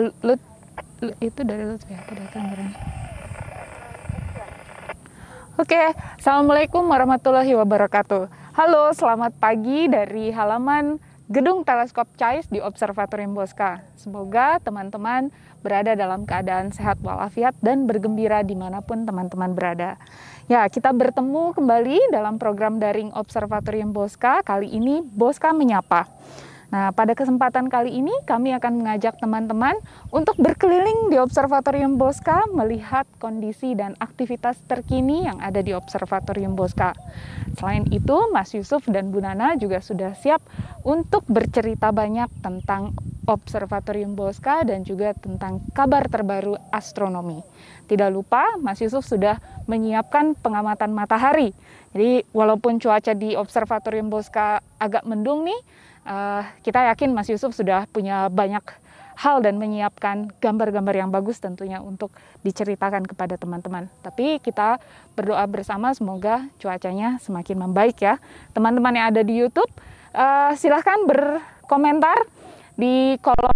Lut, ah, Lut itu dari ya, dari Tangerang. Oke, Assalamualaikum warahmatullahi wabarakatuh. Halo, selamat pagi dari halaman Gedung Teleskop CAIS di Observatorium Bosca. Semoga teman-teman berada dalam keadaan sehat walafiat dan bergembira dimanapun teman-teman berada. Ya, kita bertemu kembali dalam program daring Observatorium Bosca. Kali ini Bosca Menyapa. Nah, pada kesempatan kali ini kami akan mengajak teman-teman untuk berkeliling di Observatorium Bosca melihat kondisi dan aktivitas terkini yang ada di Observatorium Bosca. Selain itu, Mas Yusuf dan Bu Nana juga sudah siap untuk bercerita banyak tentang Observatorium Bosca dan juga tentang kabar terbaru astronomi. Tidak lupa, Mas Yusuf sudah menyiapkan pengamatan matahari. Jadi, walaupun cuaca di Observatorium Bosca agak mendung nih, uh, kita yakin Mas Yusuf sudah punya banyak hal dan menyiapkan gambar-gambar yang bagus tentunya untuk diceritakan kepada teman-teman. Tapi kita berdoa bersama semoga cuacanya semakin membaik ya. Teman-teman yang ada di YouTube uh, silahkan berkomentar di kolom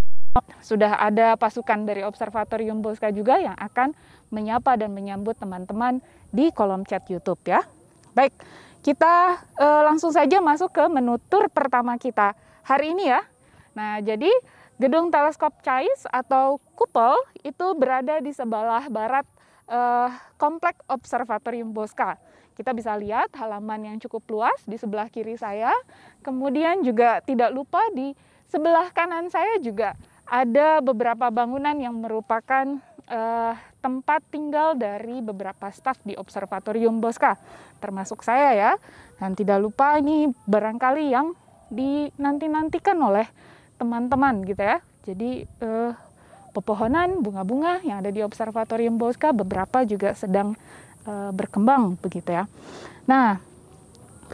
sudah ada pasukan dari Observatorium Bosca juga yang akan menyapa dan menyambut teman-teman di kolom chat YouTube ya. Baik, kita e, langsung saja masuk ke menu tur pertama kita hari ini ya. Nah, jadi gedung teleskop Cais atau kupel itu berada di sebelah barat e, komplek observatorium Bosca. Kita bisa lihat halaman yang cukup luas di sebelah kiri saya. Kemudian juga tidak lupa di sebelah kanan saya juga ada beberapa bangunan yang merupakan e, tempat tinggal dari beberapa staf di Observatorium Bosca, termasuk saya ya. Dan tidak lupa ini barangkali yang dinanti-nantikan oleh teman-teman gitu ya. Jadi eh, pepohonan, bunga-bunga yang ada di Observatorium Bosca beberapa juga sedang eh, berkembang begitu ya. Nah,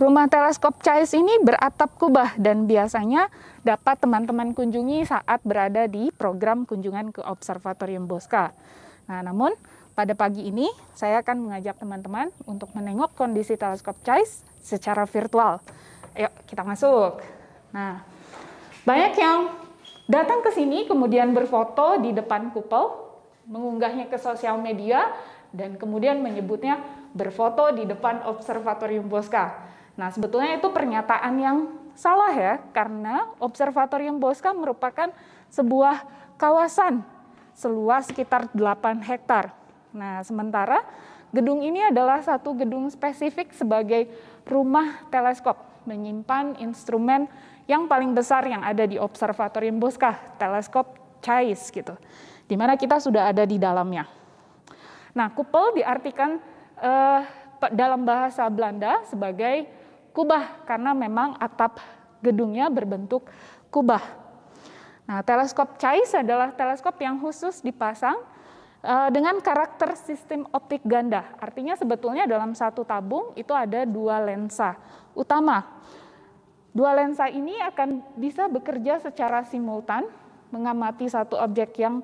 rumah teleskop CAIS ini beratap kubah dan biasanya dapat teman-teman kunjungi saat berada di program kunjungan ke Observatorium Bosca. Nah, namun pada pagi ini saya akan mengajak teman-teman untuk menengok kondisi teleskop CHAIS secara virtual. yuk kita masuk. Nah, banyak yang datang ke sini kemudian berfoto di depan kupel, mengunggahnya ke sosial media dan kemudian menyebutnya berfoto di depan observatorium Bosca. Nah, sebetulnya itu pernyataan yang salah ya karena observatorium Bosca merupakan sebuah kawasan seluas sekitar 8 hektar. Nah, sementara gedung ini adalah satu gedung spesifik sebagai rumah teleskop, menyimpan instrumen yang paling besar yang ada di Observatorium Bosca, teleskop CHAIS gitu. Di mana kita sudah ada di dalamnya. Nah, kupel diartikan eh, dalam bahasa Belanda sebagai kubah karena memang atap gedungnya berbentuk kubah. Nah, teleskop CHAIS adalah teleskop yang khusus dipasang eh, dengan karakter sistem optik ganda. Artinya sebetulnya dalam satu tabung itu ada dua lensa utama. Dua lensa ini akan bisa bekerja secara simultan mengamati satu objek yang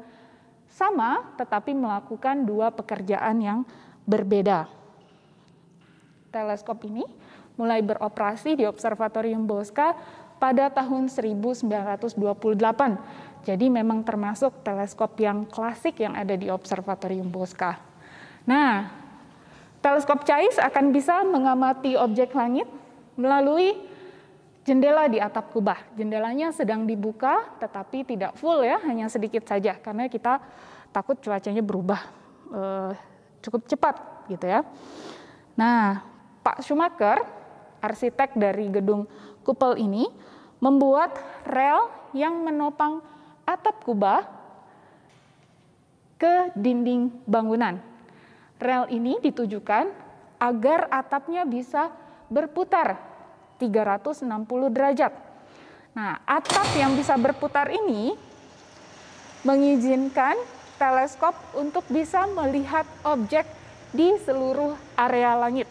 sama tetapi melakukan dua pekerjaan yang berbeda. Teleskop ini mulai beroperasi di Observatorium Bosca pada tahun 1928. Jadi memang termasuk teleskop yang klasik yang ada di Observatorium Bosca. Nah, teleskop CAIS akan bisa mengamati objek langit melalui jendela di atap kubah. Jendelanya sedang dibuka tetapi tidak full ya, hanya sedikit saja karena kita takut cuacanya berubah eh, cukup cepat gitu ya. Nah, Pak Schumacher, arsitek dari gedung kupel ini membuat rel yang menopang atap kubah ke dinding bangunan. Rel ini ditujukan agar atapnya bisa berputar 360 derajat. Nah, atap yang bisa berputar ini mengizinkan teleskop untuk bisa melihat objek di seluruh area langit.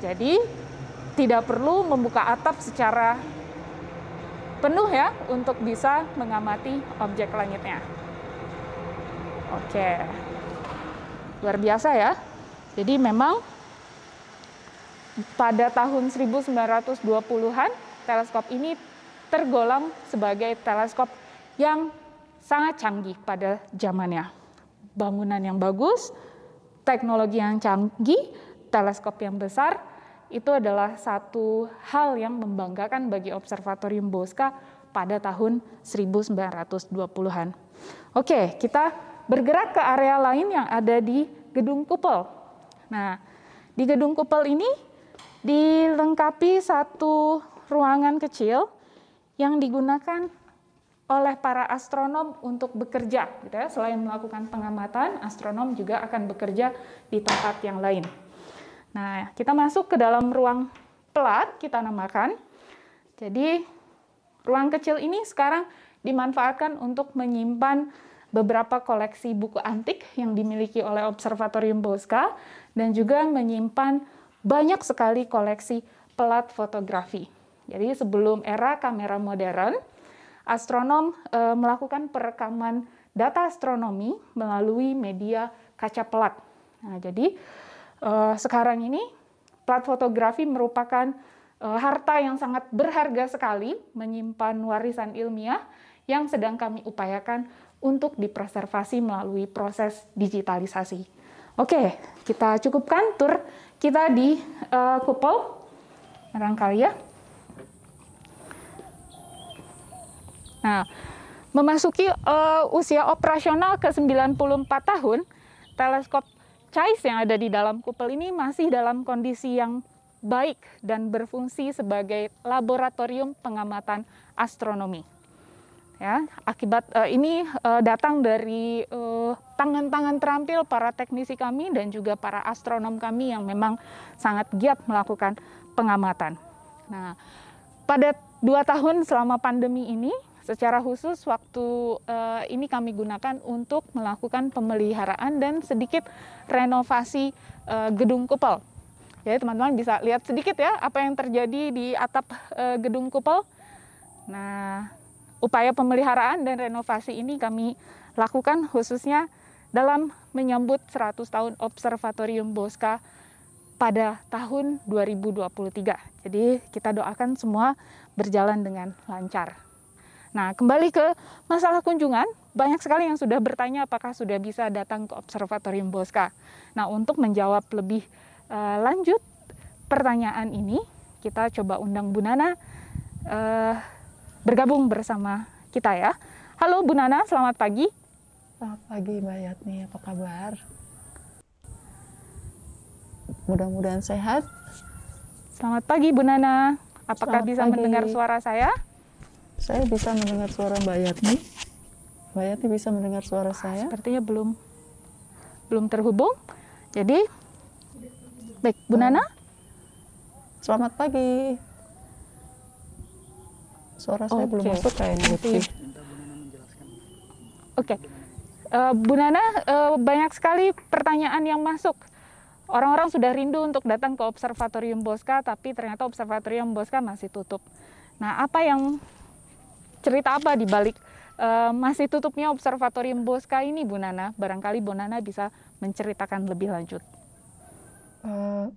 Jadi, tidak perlu membuka atap secara penuh ya untuk bisa mengamati objek langitnya. Oke. Luar biasa ya. Jadi memang pada tahun 1920-an teleskop ini tergolong sebagai teleskop yang sangat canggih pada zamannya. Bangunan yang bagus, teknologi yang canggih, teleskop yang besar, itu adalah satu hal yang membanggakan bagi Observatorium Bosca pada tahun 1920-an. Oke, kita bergerak ke area lain yang ada di Gedung Kupel. Nah, di Gedung Kupel ini dilengkapi satu ruangan kecil yang digunakan oleh para astronom untuk bekerja. Gitu ya. Selain melakukan pengamatan, astronom juga akan bekerja di tempat yang lain. Nah, ya, kita masuk ke dalam ruang pelat, kita namakan. Jadi, ruang kecil ini sekarang dimanfaatkan untuk menyimpan beberapa koleksi buku antik yang dimiliki oleh Observatorium Bosca dan juga menyimpan banyak sekali koleksi pelat fotografi. Jadi sebelum era kamera modern, astronom e, melakukan perekaman data astronomi melalui media kaca pelat. Nah, jadi Eh, sekarang ini plat fotografi merupakan uh, harta yang sangat berharga sekali, menyimpan warisan ilmiah yang sedang kami upayakan untuk dipreservasi melalui proses digitalisasi. Oke, kita cukupkan tur kita di uh, eh, Kupol, barangkali ya. Nah, memasuki uh, usia operasional ke 94 tahun, teleskop cais yang ada di dalam kupel ini masih dalam kondisi yang baik dan berfungsi sebagai laboratorium pengamatan astronomi. Ya, akibat uh, ini uh, datang dari eh, tangan-tangan uh, terampil para teknisi kami dan juga para astronom kami yang memang sangat giat melakukan pengamatan. Nah, pada dua tahun selama pandemi ini Secara khusus waktu uh, ini kami gunakan untuk melakukan pemeliharaan dan sedikit renovasi uh, gedung kupel. Jadi teman-teman bisa lihat sedikit ya apa yang terjadi di atap uh, gedung kupel. Nah, upaya pemeliharaan dan renovasi ini kami lakukan khususnya dalam menyambut 100 tahun Observatorium Bosca pada tahun 2023. Jadi kita doakan semua berjalan dengan lancar. Nah, kembali ke masalah kunjungan, banyak sekali yang sudah bertanya apakah sudah bisa datang ke Observatorium Bosca. Nah, untuk menjawab lebih uh, lanjut pertanyaan ini, kita coba undang Bu Nana uh, bergabung bersama kita ya. Halo Bu Nana, selamat pagi. Selamat pagi Mbak Yatni, apa kabar? Mudah-mudahan sehat. Selamat pagi Bu Nana. Apakah Selamat bisa pagi. mendengar suara saya? Saya bisa mendengar suara Mbak Yati. Mbak Yati bisa mendengar suara saya. Sepertinya belum belum terhubung. Jadi, baik, Bu Nana. Selamat pagi. Suara saya belum masuk kayak kayaknya. Oke. Okay. Uh, eh, Bu Nana, uh, banyak sekali pertanyaan yang masuk. Orang-orang sudah rindu untuk datang ke Observatorium Bosca, tapi ternyata Observatorium Bosca masih tutup. Nah, apa yang cerita apa di balik uh, masih tutupnya observatorium Bosca ini, Bu Nana? Barangkali Bu Nana bisa menceritakan lebih lanjut. Uh,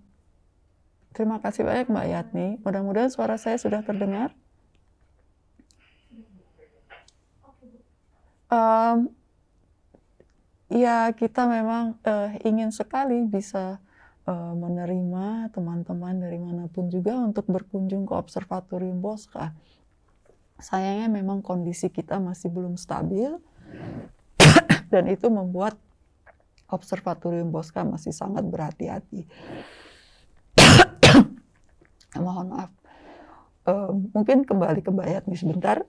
terima kasih banyak Mbak Yatni. Mudah-mudahan suara saya sudah terdengar. Um, ya kita memang uh, ingin sekali bisa uh, menerima teman-teman dari manapun juga untuk berkunjung ke Observatorium Bosca sayangnya memang kondisi kita masih belum stabil dan itu membuat observatorium Bosca masih sangat berhati-hati. Mohon maaf. Uh, mungkin kembali ke Bayatmi sebentar.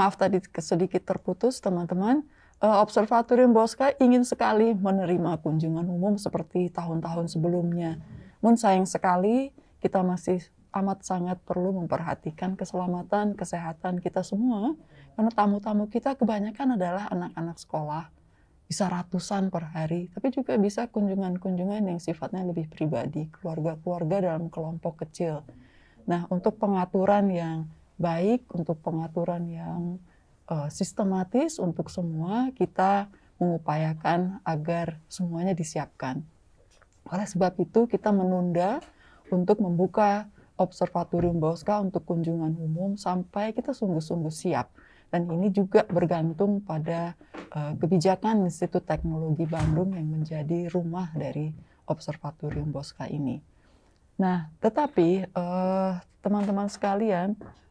maaf tadi sedikit terputus teman-teman, eh, Observatorium Bosca ingin sekali menerima kunjungan umum seperti tahun-tahun sebelumnya. Namun sayang sekali kita masih amat sangat perlu memperhatikan keselamatan, kesehatan kita semua. Karena tamu-tamu kita kebanyakan adalah anak-anak sekolah, bisa ratusan per hari, tapi juga bisa kunjungan-kunjungan yang sifatnya lebih pribadi, keluarga-keluarga dalam kelompok kecil. Nah, untuk pengaturan yang baik untuk pengaturan yang uh, sistematis untuk semua kita mengupayakan agar semuanya disiapkan. Oleh sebab itu kita menunda untuk membuka observatorium Bosca untuk kunjungan umum sampai kita sungguh-sungguh siap. Dan ini juga bergantung pada uh, kebijakan Institut Teknologi Bandung yang menjadi rumah dari observatorium Bosca ini. Nah, tetapi eh, teman-teman uh, teman -teman sekalian,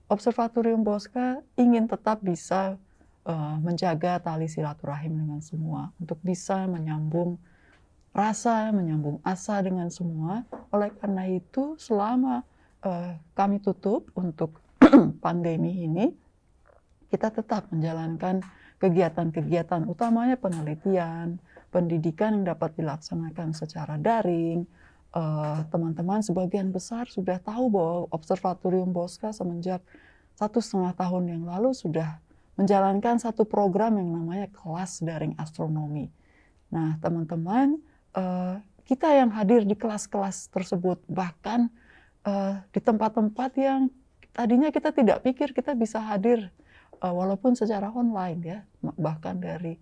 Observatorium Bosca ingin tetap bisa uh, menjaga tali silaturahim dengan semua, untuk bisa menyambung rasa, menyambung asa dengan semua. Oleh karena itu, selama uh, kami tutup untuk pandemi ini, kita tetap menjalankan kegiatan-kegiatan, utamanya penelitian, pendidikan yang dapat dilaksanakan secara daring, Eh, teman-teman uh, sebagian besar sudah tahu bahwa Observatorium Bosca semenjak satu setengah tahun yang lalu sudah menjalankan satu program yang namanya kelas daring astronomi. Nah, teman-teman, uh, kita yang hadir di kelas-kelas tersebut bahkan uh, di tempat-tempat yang tadinya kita tidak pikir kita bisa hadir uh, walaupun secara online ya, bahkan dari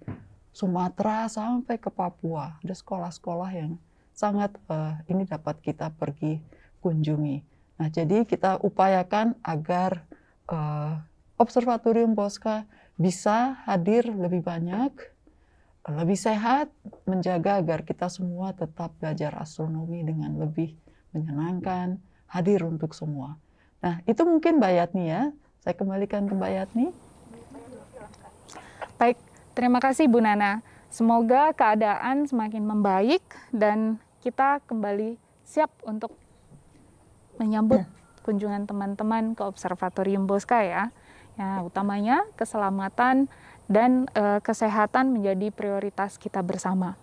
Sumatera sampai ke Papua ada sekolah-sekolah yang sangat uh, ini dapat kita pergi kunjungi. Nah, jadi kita upayakan agar uh, observatorium Bosca bisa hadir lebih banyak, lebih sehat, menjaga agar kita semua tetap belajar astronomi dengan lebih menyenangkan, hadir untuk semua. Nah, itu mungkin Mbak Yatni ya. Saya kembalikan ke Mbak Yatni. Baik, terima kasih Bu Nana. Semoga keadaan semakin membaik dan kita kembali siap untuk menyambut ya. kunjungan teman-teman ke Observatorium Bosca ya. Ya, utamanya keselamatan dan e, kesehatan menjadi prioritas kita bersama.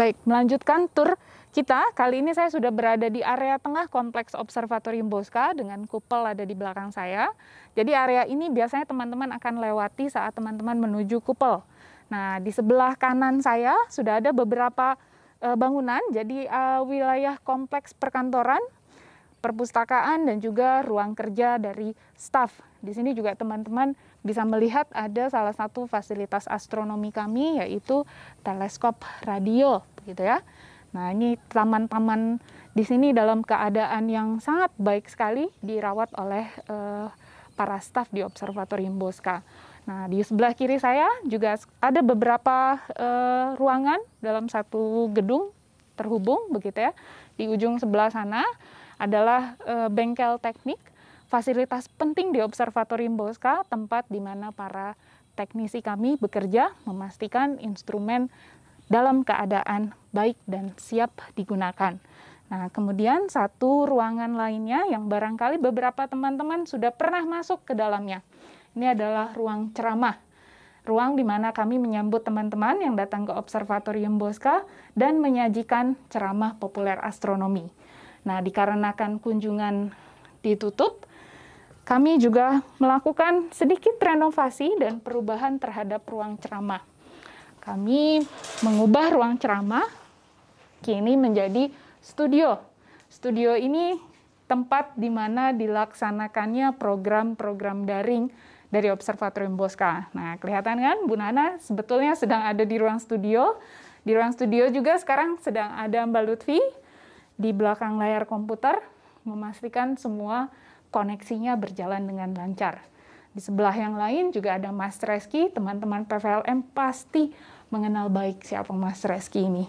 Baik, melanjutkan tur kita. Kali ini saya sudah berada di area tengah kompleks Observatorium Bosca dengan kupel ada di belakang saya. Jadi area ini biasanya teman-teman akan lewati saat teman-teman menuju kupel. Nah, di sebelah kanan saya sudah ada beberapa Eh, bangunan, jadi uh, wilayah kompleks perkantoran, perpustakaan, dan juga ruang kerja dari staff Di sini juga teman-teman bisa melihat ada salah satu fasilitas astronomi kami yaitu teleskop radio, gitu ya. Nah ini taman-taman di sini dalam keadaan yang sangat baik sekali dirawat oleh uh, para staf di Observatorium Bosca. Nah, di sebelah kiri saya juga ada beberapa uh, ruangan dalam satu gedung terhubung begitu ya. Di ujung sebelah sana adalah uh, bengkel teknik, fasilitas penting di Observatorium Bosca, tempat di mana para teknisi kami bekerja memastikan instrumen dalam keadaan baik dan siap digunakan. Nah, kemudian satu ruangan lainnya yang barangkali beberapa teman-teman sudah pernah masuk ke dalamnya ini adalah ruang ceramah ruang di mana kami menyambut teman-teman yang datang ke Observatorium Bosca dan menyajikan ceramah populer astronomi. Nah, dikarenakan kunjungan ditutup, kami juga melakukan sedikit renovasi dan perubahan terhadap ruang ceramah. Kami mengubah ruang ceramah kini menjadi studio. Studio ini tempat di mana dilaksanakannya program-program daring dari Observatorium Bosca. Nah, kelihatan kan Bu Nana sebetulnya sedang ada di ruang studio. Di ruang studio juga sekarang sedang ada Mbak Lutfi di belakang layar komputer memastikan semua koneksinya berjalan dengan lancar. Di sebelah yang lain juga ada Mas Reski, teman-teman PVLM pasti mengenal baik siapa Mas Reski ini.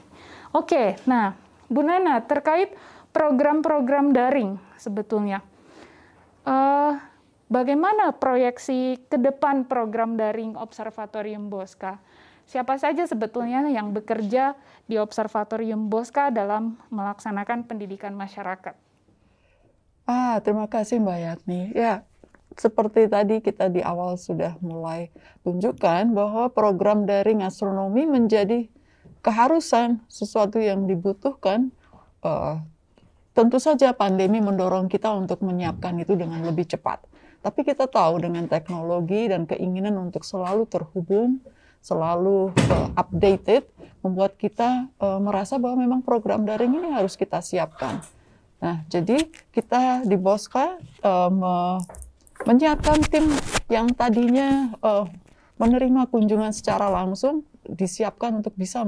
Oke, nah Bu Nana terkait program-program daring sebetulnya. Uh, Bagaimana proyeksi ke depan program daring Observatorium Bosca? Siapa saja sebetulnya yang bekerja di Observatorium Bosca dalam melaksanakan pendidikan masyarakat? Ah, terima kasih Mbak Yatni. Ya, seperti tadi kita di awal sudah mulai tunjukkan bahwa program daring astronomi menjadi keharusan, sesuatu yang dibutuhkan. Uh, tentu saja pandemi mendorong kita untuk menyiapkan itu dengan lebih cepat. Tapi kita tahu dengan teknologi dan keinginan untuk selalu terhubung, selalu uh, updated, membuat kita uh, merasa bahwa memang program daring ini harus kita siapkan. Nah, jadi kita di Bosca uh, eh, menyiapkan tim yang tadinya uh, menerima kunjungan secara langsung disiapkan untuk bisa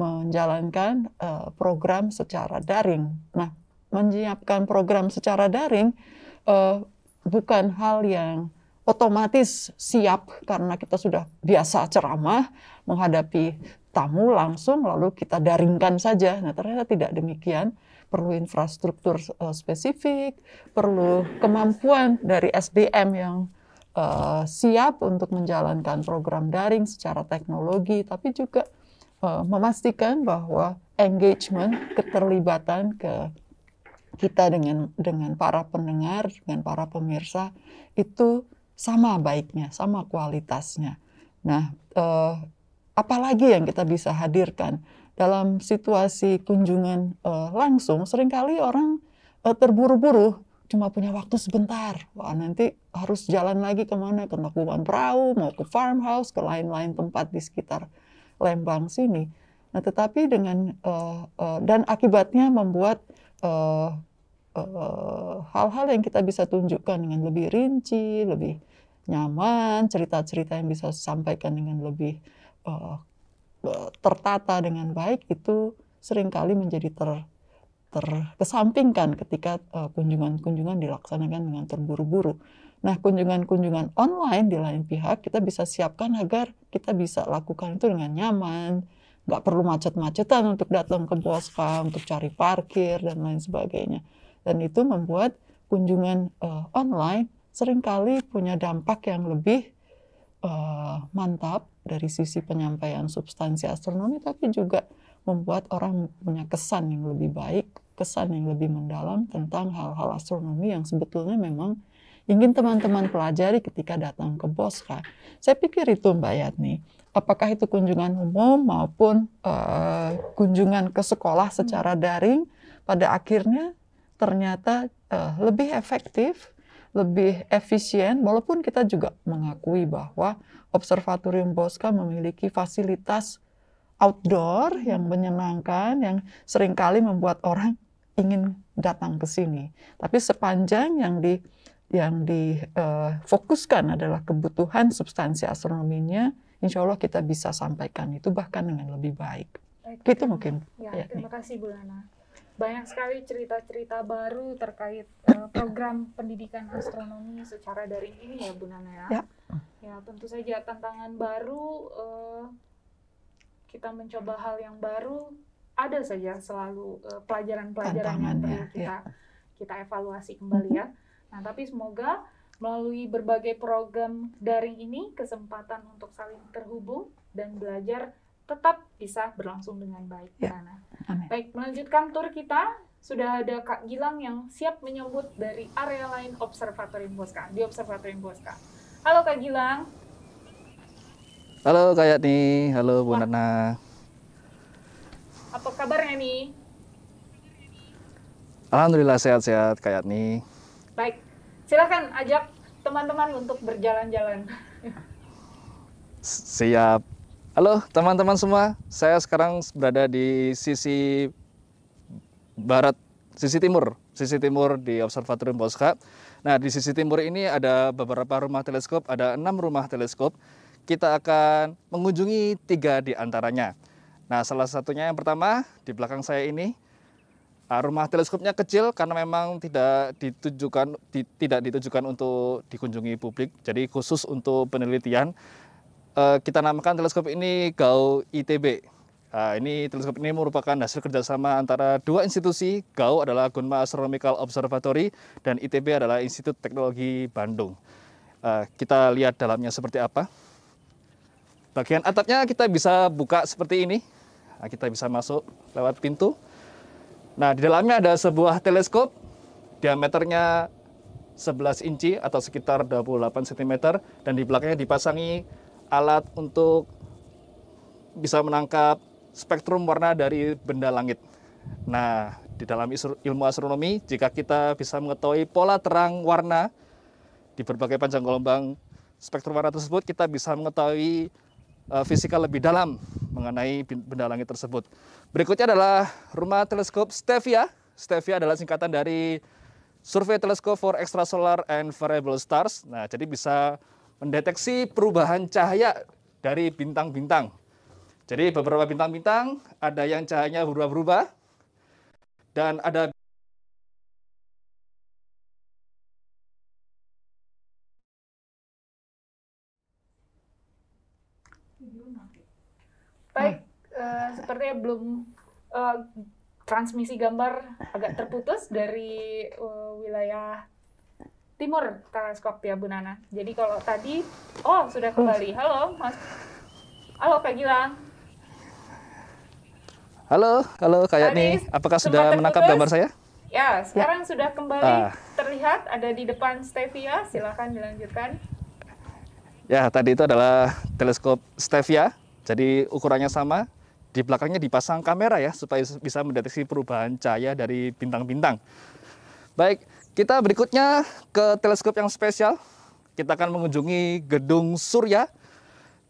menjalankan uh, program secara daring. Nah, menyiapkan program secara daring uh, bukan hal yang otomatis siap karena kita sudah biasa ceramah menghadapi tamu langsung lalu kita daringkan saja. Nah, ternyata tidak demikian. Perlu infrastruktur uh, spesifik, perlu kemampuan dari SDM yang uh, siap untuk menjalankan program daring secara teknologi, tapi juga uh, memastikan bahwa engagement, keterlibatan ke kita dengan dengan para pendengar, dengan para pemirsa itu sama baiknya, sama kualitasnya. Nah, eh, apalagi yang kita bisa hadirkan dalam situasi kunjungan eh, langsung, seringkali orang eh, terburu-buru cuma punya waktu sebentar. Wah nanti harus jalan lagi kemana? Ke Tangkuban Perahu, mau ke farmhouse, ke lain-lain tempat di sekitar Lembang sini. Nah tetapi dengan eh, eh, dan akibatnya membuat uh, uh, hal-hal yang kita bisa tunjukkan dengan lebih rinci, lebih nyaman, cerita-cerita yang bisa sampaikan dengan lebih uh, tertata dengan baik itu seringkali menjadi ter terkesampingkan ketika kunjungan-kunjungan uh, dilaksanakan dengan terburu-buru. Nah, kunjungan-kunjungan online di lain pihak kita bisa siapkan agar kita bisa lakukan itu dengan nyaman, nggak perlu macet-macetan untuk datang ke Boska, untuk cari parkir dan lain sebagainya. Dan itu membuat kunjungan uh, online seringkali punya dampak yang lebih uh, mantap dari sisi penyampaian substansi astronomi, tapi juga membuat orang punya kesan yang lebih baik, kesan yang lebih mendalam tentang hal-hal astronomi yang sebetulnya memang ingin teman-teman pelajari ketika datang ke Boska. Saya pikir itu Mbak Yatni apakah itu kunjungan umum maupun uh, kunjungan ke sekolah hmm. secara daring, pada akhirnya ternyata uh, lebih efektif, lebih efisien, walaupun kita juga mengakui bahwa Observatorium Bosca memiliki fasilitas outdoor hmm. yang menyenangkan, yang seringkali membuat orang ingin datang ke sini. Tapi sepanjang yang di yang difokuskan eh, uh, adalah kebutuhan substansi astronominya, insya Allah kita bisa sampaikan itu bahkan dengan lebih baik. Baik, gitu ya. mungkin. Ya, ya terima kasih Bu Lana. Banyak sekali cerita-cerita baru terkait uh, program pendidikan astronomi secara daring ini ya Bu Nana ya. Ya, ya tentu saja tantangan baru. Uh, kita mencoba hal yang baru, ada saja selalu eh, pelajaran-pelajaran uh, yang perlu ya. kita ya. kita evaluasi kembali ya. Nah, tapi semoga Melalui berbagai program daring ini, kesempatan untuk saling terhubung dan belajar tetap bisa berlangsung dengan baik. Ya. Amin. Baik, melanjutkan tur kita, sudah ada Kak Gilang yang siap menyambut dari area lain Observatorium Bosca, di Observatorium Bosca. Halo Kak Gilang. Halo Kak Yatni, halo Bu Wah. Nana. Apa kabarnya nih? Alhamdulillah sehat-sehat Kak Yatni. Baik, silahkan ajak teman-teman untuk berjalan-jalan. Siap. Halo teman-teman semua, saya sekarang berada di sisi barat, sisi timur, sisi timur di Observatorium Bosca. Nah, di sisi timur ini ada beberapa rumah teleskop, ada enam rumah teleskop. Kita akan mengunjungi tiga di antaranya. Nah, salah satunya yang pertama di belakang saya ini Ah, rumah teleskopnya kecil karena memang tidak ditujukan di, tidak ditujukan untuk dikunjungi publik. Jadi khusus untuk penelitian uh, kita namakan teleskop ini GAU ITB. uh, ah, ini teleskop ini merupakan hasil kerjasama antara dua institusi. GAU adalah Gunma Astronomical Observatory dan ITB adalah Institut Teknologi Bandung. uh, kita lihat dalamnya seperti apa. Bagian atapnya kita bisa buka seperti ini. Nah, kita bisa masuk lewat pintu. Nah, di dalamnya ada sebuah teleskop diameternya 11 inci atau sekitar 28 cm dan di belakangnya dipasangi alat untuk bisa menangkap spektrum warna dari benda langit. Nah, di dalam ilmu astronomi, jika kita bisa mengetahui pola terang warna di berbagai panjang gelombang spektrum warna tersebut, kita bisa mengetahui eh, fisika lebih dalam mengenai benda langit tersebut. Berikutnya adalah rumah teleskop Stevia. Stevia adalah singkatan dari Survey Telescope for Extrasolar and Variable Stars. Nah, jadi bisa mendeteksi perubahan cahaya dari bintang-bintang. Jadi beberapa bintang-bintang ada yang cahayanya berubah-berubah dan ada Baik, uh, sepertinya belum uh, transmisi gambar agak terputus dari uh, wilayah timur teleskop ya Bu Nana. Jadi kalau tadi, oh sudah kembali. Oh. Halo Mas, halo Pak Gilang. Halo, halo kayak tadi, nih. Apakah sudah terputus? menangkap gambar saya? Ya, ya. sekarang ya. sudah kembali ah. terlihat ada di depan Stevia. Silahkan dilanjutkan. Ya, tadi itu adalah teleskop Stevia jadi ukurannya sama, di belakangnya dipasang kamera ya supaya bisa mendeteksi perubahan cahaya dari bintang-bintang. Baik, kita berikutnya ke teleskop yang spesial. Kita akan mengunjungi Gedung Surya.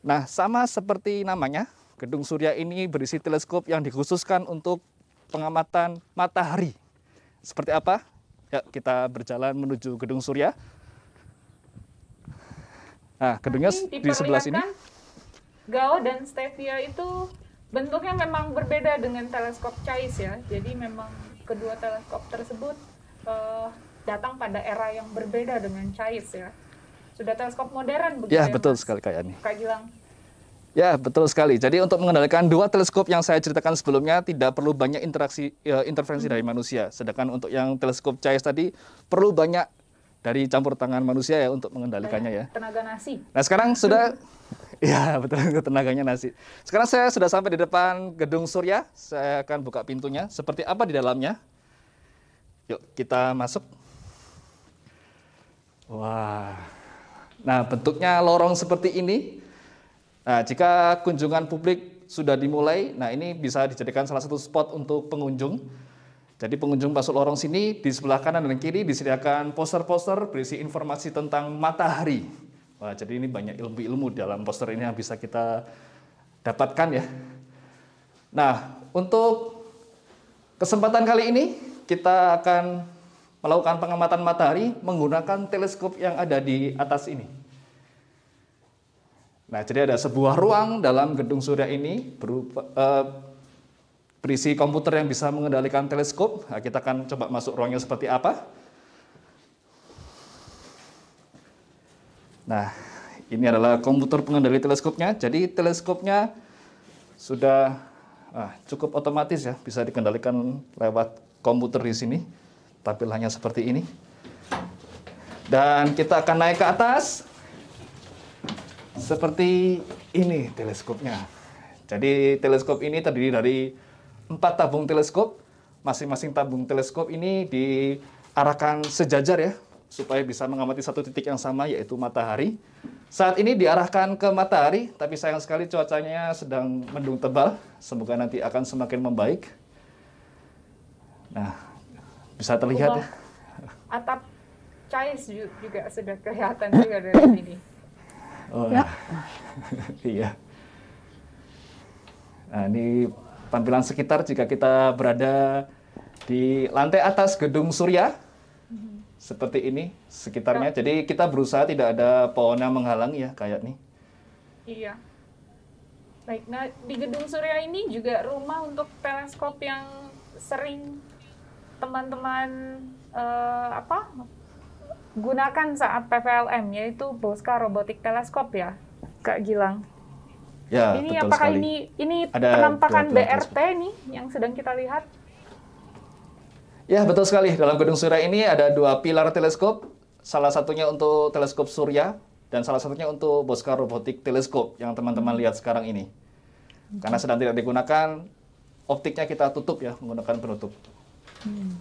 Nah, sama seperti namanya, Gedung Surya ini berisi teleskop yang dikhususkan untuk pengamatan matahari. Seperti apa? Ya, kita berjalan menuju Gedung Surya. Nah, gedungnya di sebelah sini Gao dan Stevia itu bentuknya memang berbeda dengan teleskop Chais ya. Jadi memang kedua teleskop tersebut uh, datang pada era yang berbeda dengan Chais ya. Sudah teleskop modern begitu. Ya, ya betul Mas? sekali kayak ini. Kak Gilang. Ya, betul sekali. Jadi untuk mengendalikan dua teleskop yang saya ceritakan sebelumnya tidak perlu banyak interaksi ya, intervensi hmm. dari manusia. Sedangkan untuk yang teleskop Chais tadi perlu banyak dari campur tangan manusia ya untuk mengendalikannya ya. Tenaga nasi. Nah, sekarang sudah Iya, betul tenaganya nasi. Sekarang saya sudah sampai di depan gedung Surya. Saya akan buka pintunya. Seperti apa di dalamnya? Yuk, kita masuk. Wah. Nah, bentuknya lorong seperti ini. Nah, jika kunjungan publik sudah dimulai, nah ini bisa dijadikan salah satu spot untuk pengunjung. Jadi pengunjung masuk lorong sini di sebelah kanan dan kiri disediakan poster-poster berisi informasi tentang matahari. Wah, jadi ini banyak ilmu-ilmu dalam poster ini yang bisa kita dapatkan ya. Nah, untuk kesempatan kali ini kita akan melakukan pengamatan matahari menggunakan teleskop yang ada di atas ini. Nah, jadi ada sebuah ruang dalam gedung surya ini berupa, eh, berisi komputer yang bisa mengendalikan teleskop. Nah, kita akan coba masuk ruangnya seperti apa. Nah, ini adalah komputer pengendali teleskopnya. Jadi teleskopnya sudah ah, cukup otomatis ya, bisa dikendalikan lewat komputer di sini. Tampilannya seperti ini. Dan kita akan naik ke atas seperti ini teleskopnya. Jadi teleskop ini terdiri dari empat tabung teleskop. Masing-masing tabung teleskop ini diarahkan sejajar ya supaya bisa mengamati satu titik yang sama yaitu matahari. Saat ini diarahkan ke matahari, tapi sayang sekali cuacanya sedang mendung tebal. Semoga nanti akan semakin membaik. Nah, bisa terlihat. ya. atap Cais juga sudah kelihatan juga dari sini. Oh, ya. iya. Nah, ini tampilan sekitar jika kita berada di lantai atas gedung Surya seperti ini sekitarnya. Ya. Jadi kita berusaha tidak ada pohon yang menghalangi ya kayak nih. Iya. Baik, nah di gedung Surya ini juga rumah untuk teleskop yang sering teman-teman uh, apa gunakan saat PVLM yaitu Bosca Robotik Teleskop ya, Kak Gilang. Ya, ini apakah sekali. ini ini penampakan BRT nih yang sedang kita lihat? Ya, betul sekali. Dalam gedung surya ini ada dua pilar teleskop. Salah satunya untuk teleskop surya dan salah satunya untuk boskar robotik Teleskop yang teman-teman lihat sekarang ini. Okay. Karena sedang tidak digunakan, optiknya kita tutup ya menggunakan penutup. Hmm.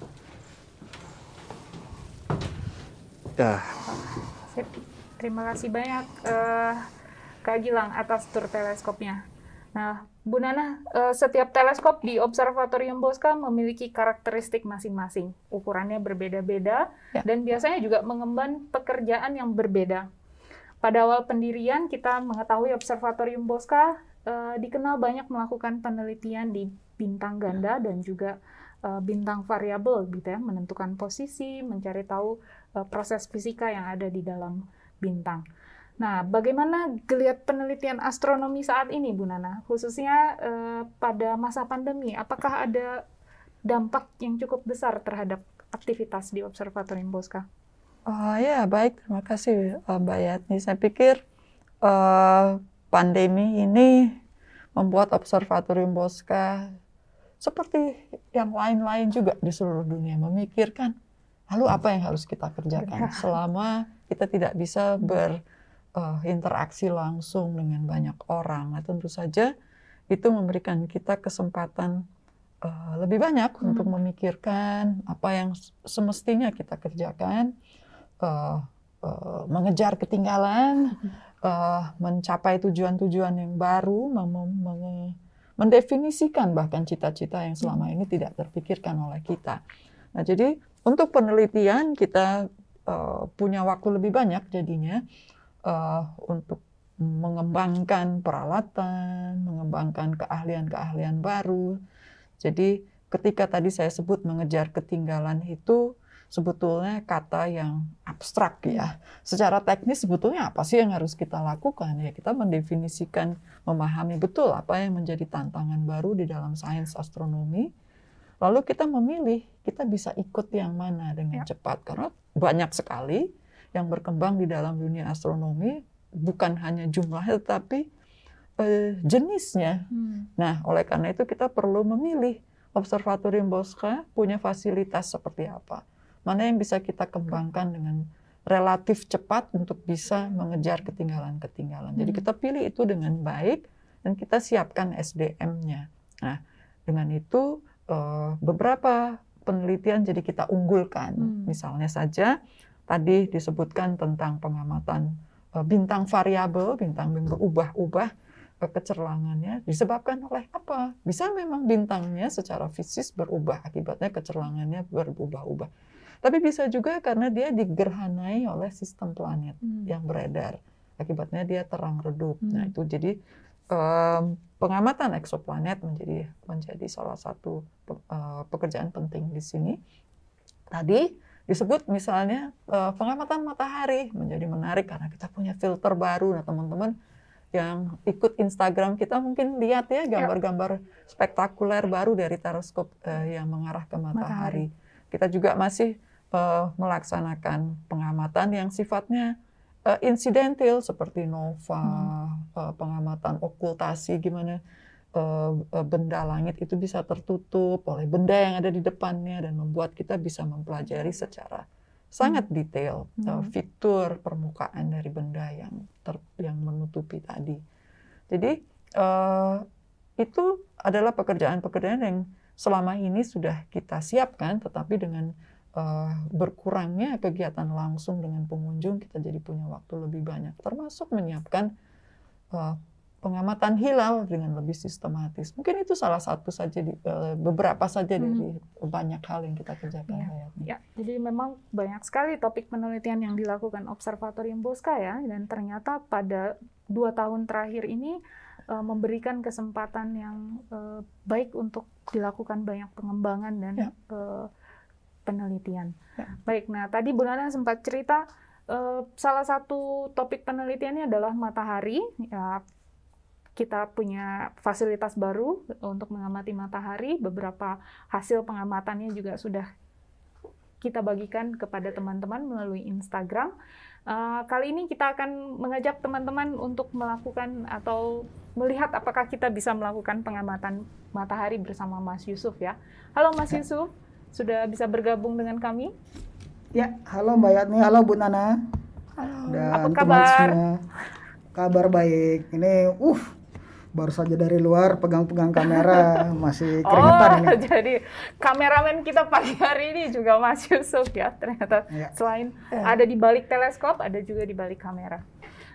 Ya. Terima kasih banyak uh, Kak Gilang atas tur teleskopnya. Nah, Bu Nana, eh, setiap teleskop di Observatorium Bosca memiliki karakteristik masing-masing. Ukurannya berbeda-beda ya. dan biasanya juga mengemban pekerjaan yang berbeda. Pada awal pendirian, kita mengetahui Observatorium Bosca eh, dikenal banyak melakukan penelitian di bintang ganda ya. dan juga eh, bintang variabel, gitu ya, menentukan posisi, mencari tahu eh, proses fisika yang ada di dalam bintang. Nah, bagaimana geliat penelitian astronomi saat ini, Bu Nana? Khususnya eh, pada masa pandemi, apakah ada dampak yang cukup besar terhadap aktivitas di Observatorium Bosca? Oh ya, baik. Terima kasih, eh, Mbak Yatni. Saya pikir uh, pandemi ini membuat Observatorium Bosca seperti yang lain-lain juga di seluruh dunia memikirkan lalu apa yang harus kita kerjakan selama kita tidak bisa ber uh, interaksi langsung dengan banyak orang. Nah, tentu saja itu memberikan kita kesempatan uh, lebih banyak hmm. untuk memikirkan apa yang semestinya kita kerjakan, uh, uh, mengejar ketinggalan, uh, mencapai tujuan-tujuan yang baru, mendefinisikan bahkan cita-cita yang selama hmm. ini tidak terpikirkan oleh kita. Nah, jadi untuk penelitian kita uh, punya waktu lebih banyak jadinya uh, untuk mengembangkan peralatan, mengembangkan keahlian-keahlian baru. Jadi ketika tadi saya sebut mengejar ketinggalan itu sebetulnya kata yang abstrak ya. Secara teknis sebetulnya apa sih yang harus kita lakukan? Ya kita mendefinisikan, memahami betul apa yang menjadi tantangan baru di dalam sains astronomi. Lalu kita memilih, kita bisa ikut yang mana dengan ya. cepat karena banyak sekali yang berkembang di dalam dunia astronomi bukan hanya jumlahnya tetapi eh, jenisnya. Hmm. Nah, oleh karena itu kita perlu memilih observatorium Bosca punya fasilitas seperti apa. Mana yang bisa kita kembangkan dengan relatif cepat untuk bisa mengejar ketinggalan-ketinggalan. Hmm. Jadi kita pilih itu dengan baik dan kita siapkan SDM-nya. Nah, dengan itu eh, beberapa penelitian jadi kita unggulkan. Hmm. Misalnya saja Tadi disebutkan tentang pengamatan eh, bintang variabel, bintang yang berubah-ubah eh, kecerlangannya disebabkan oleh apa? Bisa memang bintangnya secara fisik berubah akibatnya kecerlangannya berubah-ubah. Tapi bisa juga karena dia digerhanai oleh sistem planet hmm. yang beredar. Akibatnya dia terang redup. Hmm. Nah, itu jadi um, pengamatan eksoplanet menjadi menjadi salah satu pe, uh, pekerjaan penting di sini. Tadi disebut misalnya uh, pengamatan matahari menjadi menarik karena kita punya filter baru. Nah, teman-teman yang ikut Instagram kita mungkin lihat ya gambar-gambar spektakuler baru dari teleskop uh, yang mengarah ke matahari. matahari. Kita juga masih uh, melaksanakan pengamatan yang sifatnya uh, insidentil seperti nova, hmm. uh, pengamatan okultasi gimana Eh, eh, benda langit itu bisa tertutup oleh benda yang ada di depannya dan membuat kita bisa mempelajari secara sangat hmm. detail hmm. Eh, fitur permukaan dari benda yang ter, yang menutupi tadi. Jadi uh, itu adalah pekerjaan-pekerjaan yang selama ini sudah kita siapkan, tetapi dengan uh, berkurangnya kegiatan langsung dengan pengunjung kita jadi punya waktu lebih banyak, termasuk menyiapkan uh, pengamatan hilal dengan lebih sistematis. Mungkin itu salah satu saja di, eh, beberapa saja hmm. dari banyak hal yang kita kerjakan. Ya. Ya. Jadi memang banyak sekali topik penelitian yang dilakukan Observatorium Bosca ya, dan ternyata pada dua tahun terakhir ini uh, memberikan kesempatan yang uh, baik untuk dilakukan banyak pengembangan dan ya. uh, penelitian. Ya. Baik, nah tadi Bu Nana sempat cerita salah satu topik penelitiannya adalah matahari. Ya, kita punya fasilitas baru untuk mengamati matahari. Beberapa hasil pengamatannya juga sudah kita bagikan kepada teman-teman melalui Instagram. Eh, kali ini kita akan mengajak teman-teman untuk melakukan atau melihat apakah kita bisa melakukan pengamatan matahari bersama Mas Yusuf ya. Halo Mas ya. Yusuf, sudah bisa bergabung dengan kami? Ya, halo Mbak Yatni, halo Bu Nana. Halo. Dan apa kabar? Kabar baik. Ini, uh, baru saja dari luar pegang-pegang kamera masih oh, keringetan oh, jadi kameramen kita pagi hari ini juga Mas Yusuf ya ternyata ya. selain ya. ada di balik teleskop ada juga di balik kamera.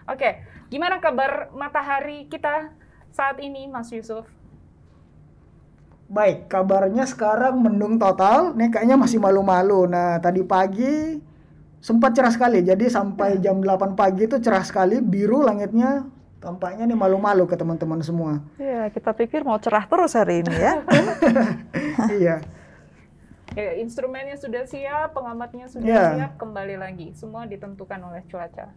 Oke, gimana kabar matahari kita saat ini Mas Yusuf? Baik, kabarnya sekarang mendung total. Nih kayaknya masih malu-malu. Nah, tadi pagi sempat cerah sekali. Jadi sampai hmm. jam 8 pagi itu cerah sekali, biru langitnya Tampaknya ini malu-malu ke teman-teman semua. Iya, kita pikir mau cerah terus hari ini ya. iya. Ya, instrumennya sudah siap, pengamatnya sudah ya. siap, kembali lagi. Semua ditentukan oleh cuaca.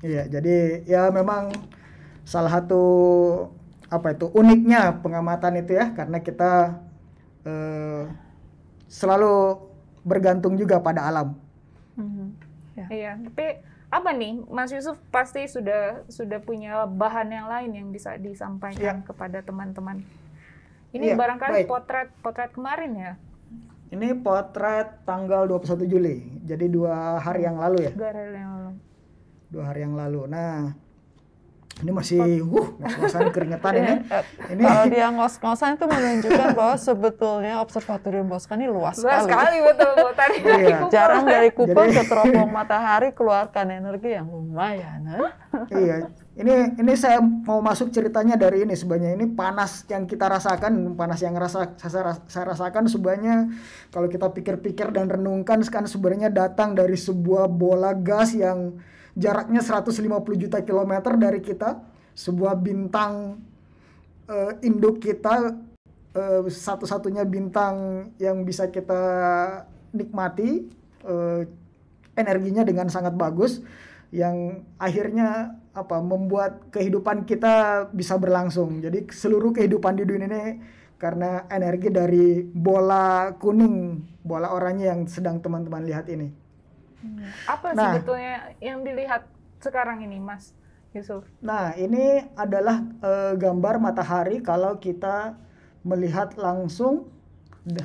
Iya, jadi ya memang salah satu apa itu uniknya pengamatan itu ya, karena kita eh, selalu bergantung juga pada alam. Mm -hmm. ya. Iya, tapi apa nih Mas Yusuf pasti sudah sudah punya bahan yang lain yang bisa disampaikan ya. kepada teman-teman. Ini ya, barangkali baik. potret potret kemarin ya. Ini potret tanggal 21 Juli. Jadi dua hari yang lalu ya. Dua hari yang lalu. Dua hari yang lalu. Nah, ini masih uh ngos-ngosan keringetan ini. Iya. ini. Kalau dia ngos-ngosan itu menunjukkan bahwa sebetulnya observatorium Boskan ini luas, luas sekali. sekali betul Bu tadi. Iya. Jarang dari kupon Jadi, ke teropong matahari keluarkan energi yang lumayan. Eh? iya. Ini ini saya mau masuk ceritanya dari ini sebenarnya ini panas yang kita rasakan, panas yang rasa saya, saya rasakan sebenarnya kalau kita pikir-pikir dan renungkan kan sebenarnya datang dari sebuah bola gas yang jaraknya 150 juta kilometer dari kita sebuah bintang uh, induk kita uh, satu-satunya bintang yang bisa kita nikmati uh, energinya dengan sangat bagus yang akhirnya apa membuat kehidupan kita bisa berlangsung. Jadi seluruh kehidupan di dunia ini karena energi dari bola kuning, bola oranye yang sedang teman-teman lihat ini. Hmm. Apa nah, sebetulnya yang dilihat sekarang ini, Mas Yusuf? Nah, ini adalah uh, gambar matahari kalau kita melihat langsung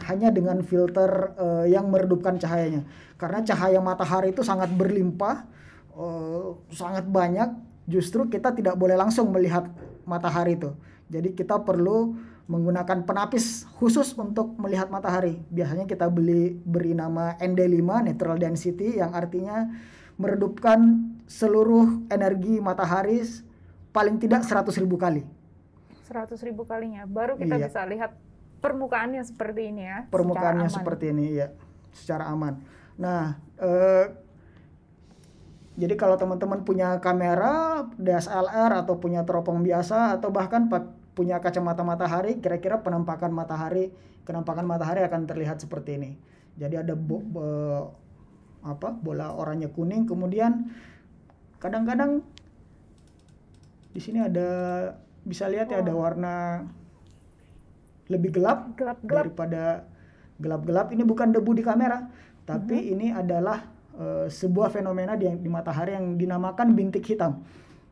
hanya dengan filter uh, yang meredupkan cahayanya. Karena cahaya matahari itu sangat berlimpah, uh, sangat banyak, justru kita tidak boleh langsung melihat matahari itu. Jadi kita perlu menggunakan penapis khusus untuk melihat matahari. Biasanya kita beli beri nama ND5 Natural Density yang artinya meredupkan seluruh energi matahari paling tidak 100.000 kali. 100.000 kalinya baru kita iya. bisa lihat permukaannya seperti ini ya. Permukaannya seperti ini ya, secara aman. Nah, eh, jadi kalau teman-teman punya kamera DSLR atau punya teropong biasa atau bahkan punya kacamata matahari, kira-kira penampakan matahari, penampakan matahari akan terlihat seperti ini. Jadi ada bo, bo, apa bola oranye kuning, kemudian kadang-kadang di sini ada bisa lihat oh. ya ada oh. warna lebih gelap, gelap, gelap. daripada gelap-gelap. Ini bukan debu di kamera, tapi mm -hmm. ini adalah uh, sebuah fenomena di, di matahari yang dinamakan bintik hitam,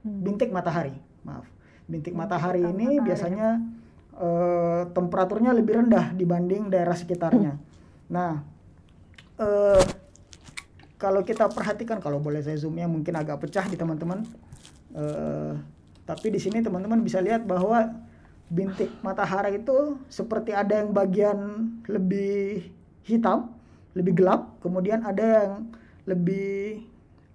mm. bintik matahari. Maaf bintik matahari ini matahari. biasanya eh, temperaturnya lebih rendah dibanding daerah sekitarnya. Nah, eh, kalau kita perhatikan kalau boleh saya zoomnya mungkin agak pecah di teman-teman. Eh, tapi di sini teman-teman bisa lihat bahwa bintik matahari itu seperti ada yang bagian lebih hitam, lebih gelap, kemudian ada yang lebih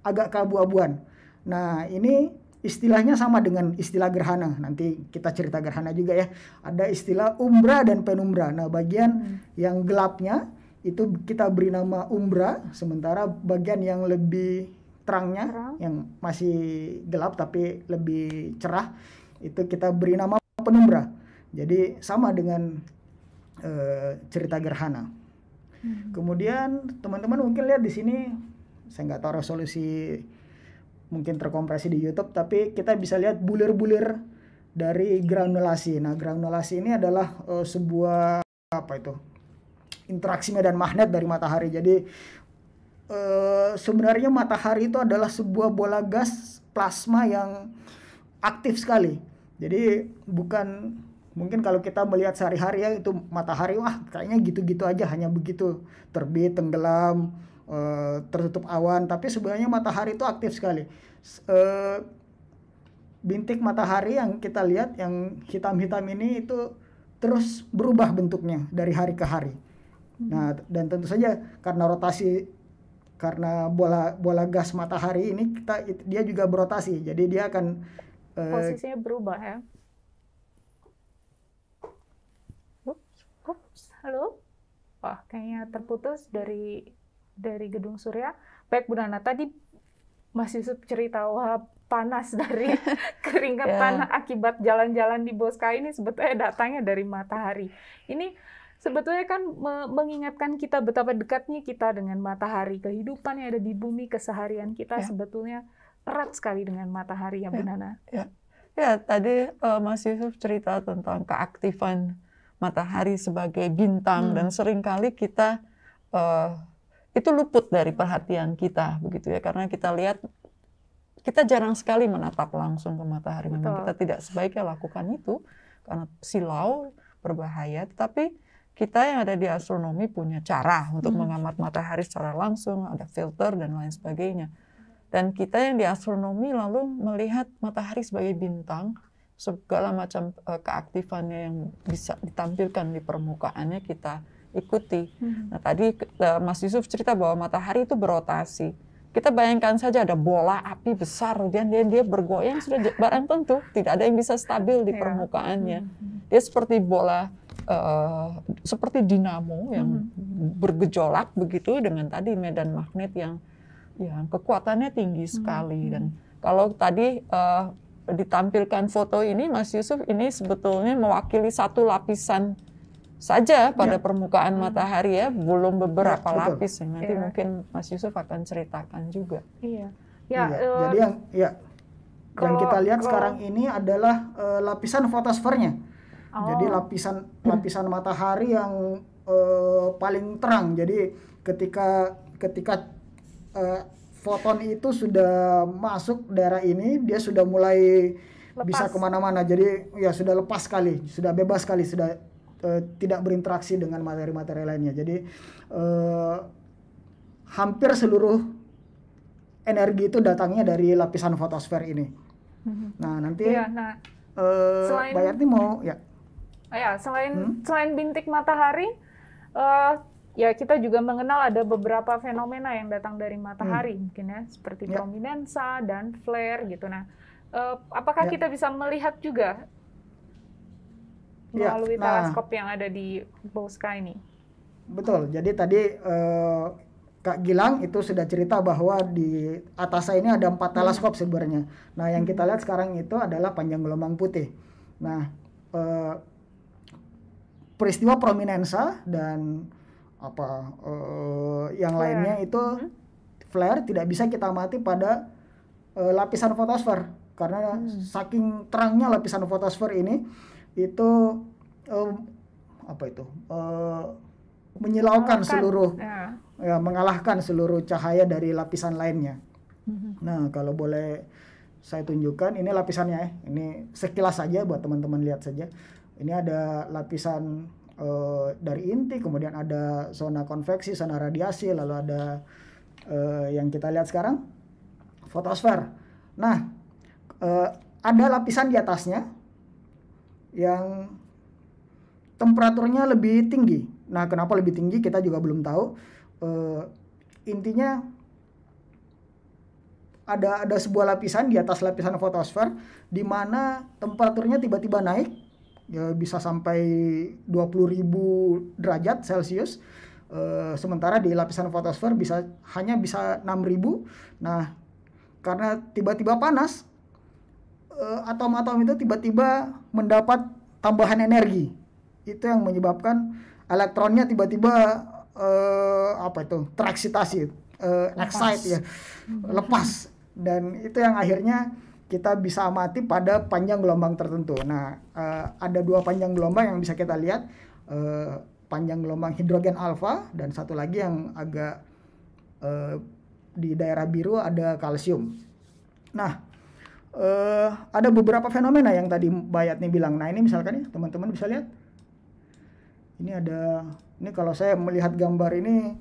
agak keabu-abuan. Nah, ini istilahnya sama dengan istilah gerhana. Nanti kita cerita gerhana juga ya. Ada istilah umbra dan penumbra. Nah, bagian hmm. yang gelapnya itu kita beri nama umbra, sementara bagian yang lebih terangnya Terang. yang masih gelap tapi lebih cerah itu kita beri nama penumbra. Jadi sama dengan e, cerita gerhana. Hmm. Kemudian teman-teman mungkin lihat di sini saya nggak tahu resolusi mungkin terkompresi di YouTube tapi kita bisa lihat bulir-bulir dari granulasi. Nah, granulasi ini adalah uh, sebuah apa itu? interaksi medan magnet dari matahari. Jadi uh, sebenarnya matahari itu adalah sebuah bola gas plasma yang aktif sekali. Jadi bukan mungkin kalau kita melihat sehari-hari ya itu matahari wah kayaknya gitu-gitu aja hanya begitu terbit tenggelam Eh, tertutup awan tapi sebenarnya matahari itu aktif sekali eh, bintik matahari yang kita lihat yang hitam-hitam ini itu terus berubah bentuknya dari hari ke hari hmm. nah dan tentu saja karena rotasi karena bola bola gas matahari ini kita dia juga berotasi jadi dia akan uh, posisinya berubah ya halo wah kayaknya terputus dari dari Gedung Surya. Baik Bu Nana, tadi Mas Yusuf cerita wah panas dari keringat yeah. tanah akibat jalan-jalan di Boska ini sebetulnya datangnya dari matahari. Ini sebetulnya kan mengingatkan kita betapa dekatnya kita dengan matahari, kehidupan yang ada di bumi, keseharian kita yeah. sebetulnya erat sekali dengan matahari ya Bu yeah. Nana. Yeah. Ya, tadi uh, Mas Yusuf cerita tentang keaktifan matahari sebagai bintang hmm. dan seringkali kita uh, itu luput dari perhatian kita begitu ya karena kita lihat kita jarang sekali menatap langsung ke matahari. Memang kita tidak sebaiknya lakukan itu karena silau berbahaya. Tapi kita yang ada di astronomi punya cara untuk hmm. mengamat matahari secara langsung, ada filter dan lain sebagainya. Dan kita yang di astronomi lalu melihat matahari sebagai bintang, segala macam eh, keaktifannya yang bisa ditampilkan di permukaannya kita ikuti. Hmm. Nah, tadi Mas Yusuf cerita bahwa matahari itu berotasi. Kita bayangkan saja ada bola api besar, dan dia, dia bergoyang sudah barang tentu tidak ada yang bisa stabil di iya. permukaannya. Hmm, hmm, hmm. Dia seperti bola uh, seperti dinamo yang bergejolak begitu dengan tadi medan magnet yang yang kekuatannya tinggi sekali dan kalau tadi uh, ditampilkan foto ini Mas Yusuf ini sebetulnya mewakili satu lapisan saja pada ya. permukaan hmm. matahari ya, belum beberapa ya, lapis. Ya. Nanti ya. mungkin Mas Yusuf akan ceritakan juga. Iya. Ya, iya. Uh, Jadi yang ya yang kita lihat kalau, sekarang ini adalah uh, lapisan fotosfernya. Oh. Jadi lapisan lapisan matahari yang uh, paling terang. Jadi ketika ketika uh, foton itu sudah masuk daerah ini, dia sudah mulai lepas. bisa kemana-mana. Jadi ya sudah lepas sekali, sudah bebas sekali, sudah uh, tidak berinteraksi dengan materi-materi lainnya. Jadi uh, hampir seluruh energi itu datangnya dari lapisan fotosfer ini. Mm-hmm. Nah nanti ya, nah, uh, selain, Bayarti mau ya. Oh, ya selain hmm? selain bintik matahari. Uh, ya kita juga mengenal ada beberapa fenomena yang datang dari matahari hmm. mungkin ya seperti ya. prominensa dan flare gitu nah uh, apakah ya. kita bisa melihat juga Ya, melalui ya, nah, teleskop yang ada di Bowska ini. Betul. Jadi tadi uh, Kak Gilang itu sudah cerita bahwa di atas ini ada empat hmm. teleskop sebenarnya. Nah, yang kita hmm. lihat sekarang itu adalah panjang gelombang putih. Nah, uh, peristiwa prominensa dan apa uh, yang flare. lainnya itu hmm? flare tidak bisa kita mati pada uh, lapisan fotosfer karena hmm. saking terangnya lapisan fotosfer ini itu um, apa itu uh, menyilaukan mengalahkan. seluruh ya. ya mengalahkan seluruh cahaya dari lapisan lainnya. Mm-hmm. Nah kalau boleh saya tunjukkan ini lapisannya ya ini sekilas saja buat teman-teman lihat saja ini ada lapisan uh, dari inti kemudian ada zona konveksi zona radiasi lalu ada uh, yang kita lihat sekarang fotosfer. Nah uh, ada lapisan di atasnya yang temperaturnya lebih tinggi. Nah, kenapa lebih tinggi kita juga belum tahu. Uh, intinya ada ada sebuah lapisan di atas lapisan fotosfer di mana temperaturnya tiba-tiba naik ya bisa sampai 20.000 derajat Celcius. Uh, sementara di lapisan fotosfer bisa hanya bisa 6.000. Nah, karena tiba-tiba panas Eh, atom-atom itu tiba-tiba mendapat tambahan energi. Itu yang menyebabkan elektronnya tiba-tiba uh, apa itu? teraksitasi, uh, lepas. ya. Lepas dan itu yang akhirnya kita bisa amati pada panjang gelombang tertentu. Nah, uh, ada dua panjang gelombang yang bisa kita lihat uh, panjang gelombang hidrogen alfa dan satu lagi yang agak uh, di daerah biru ada kalsium. Nah, uh, ada beberapa fenomena yang tadi Bayat nih bilang. Nah ini misalkan ya teman-teman bisa lihat. Ini ada, ini kalau saya melihat gambar ini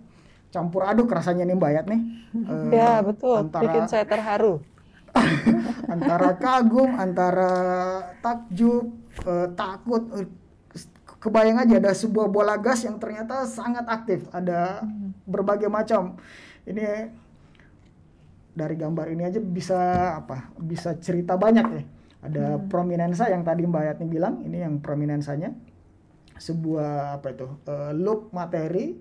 campur aduk rasanya nih Bayat nih. Uh, ya betul, antara, bikin saya terharu. antara kagum, antara takjub, uh, takut, uh, kebayang aja ada sebuah bola gas yang ternyata sangat aktif, ada berbagai macam. Ini dari gambar ini aja bisa apa bisa cerita banyak ya ada hmm. prominensa yang tadi Mbak Yatni bilang ini yang prominensanya sebuah apa itu uh, loop materi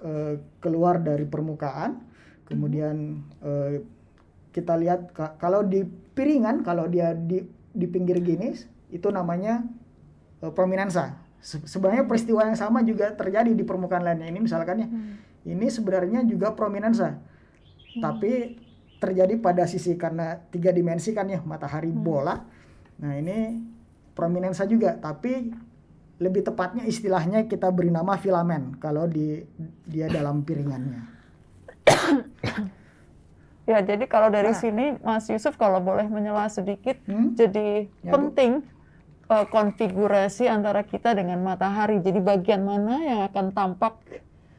uh, keluar dari permukaan kemudian uh, kita lihat kalau di piringan kalau dia di di pinggir gini itu namanya uh, prominensa Se sebenarnya peristiwa yang sama juga terjadi di permukaan lainnya ini misalkan ya hmm. ini sebenarnya juga prominensa hmm. tapi terjadi pada sisi karena tiga dimensi kan ya matahari hmm. bola. Nah ini prominensa juga, tapi lebih tepatnya istilahnya kita beri nama filamen kalau di dia dalam piringannya. ya jadi kalau dari nah. sini Mas Yusuf kalau boleh menyela sedikit, hmm? jadi ya, penting uh, konfigurasi antara kita dengan matahari. Jadi bagian mana yang akan tampak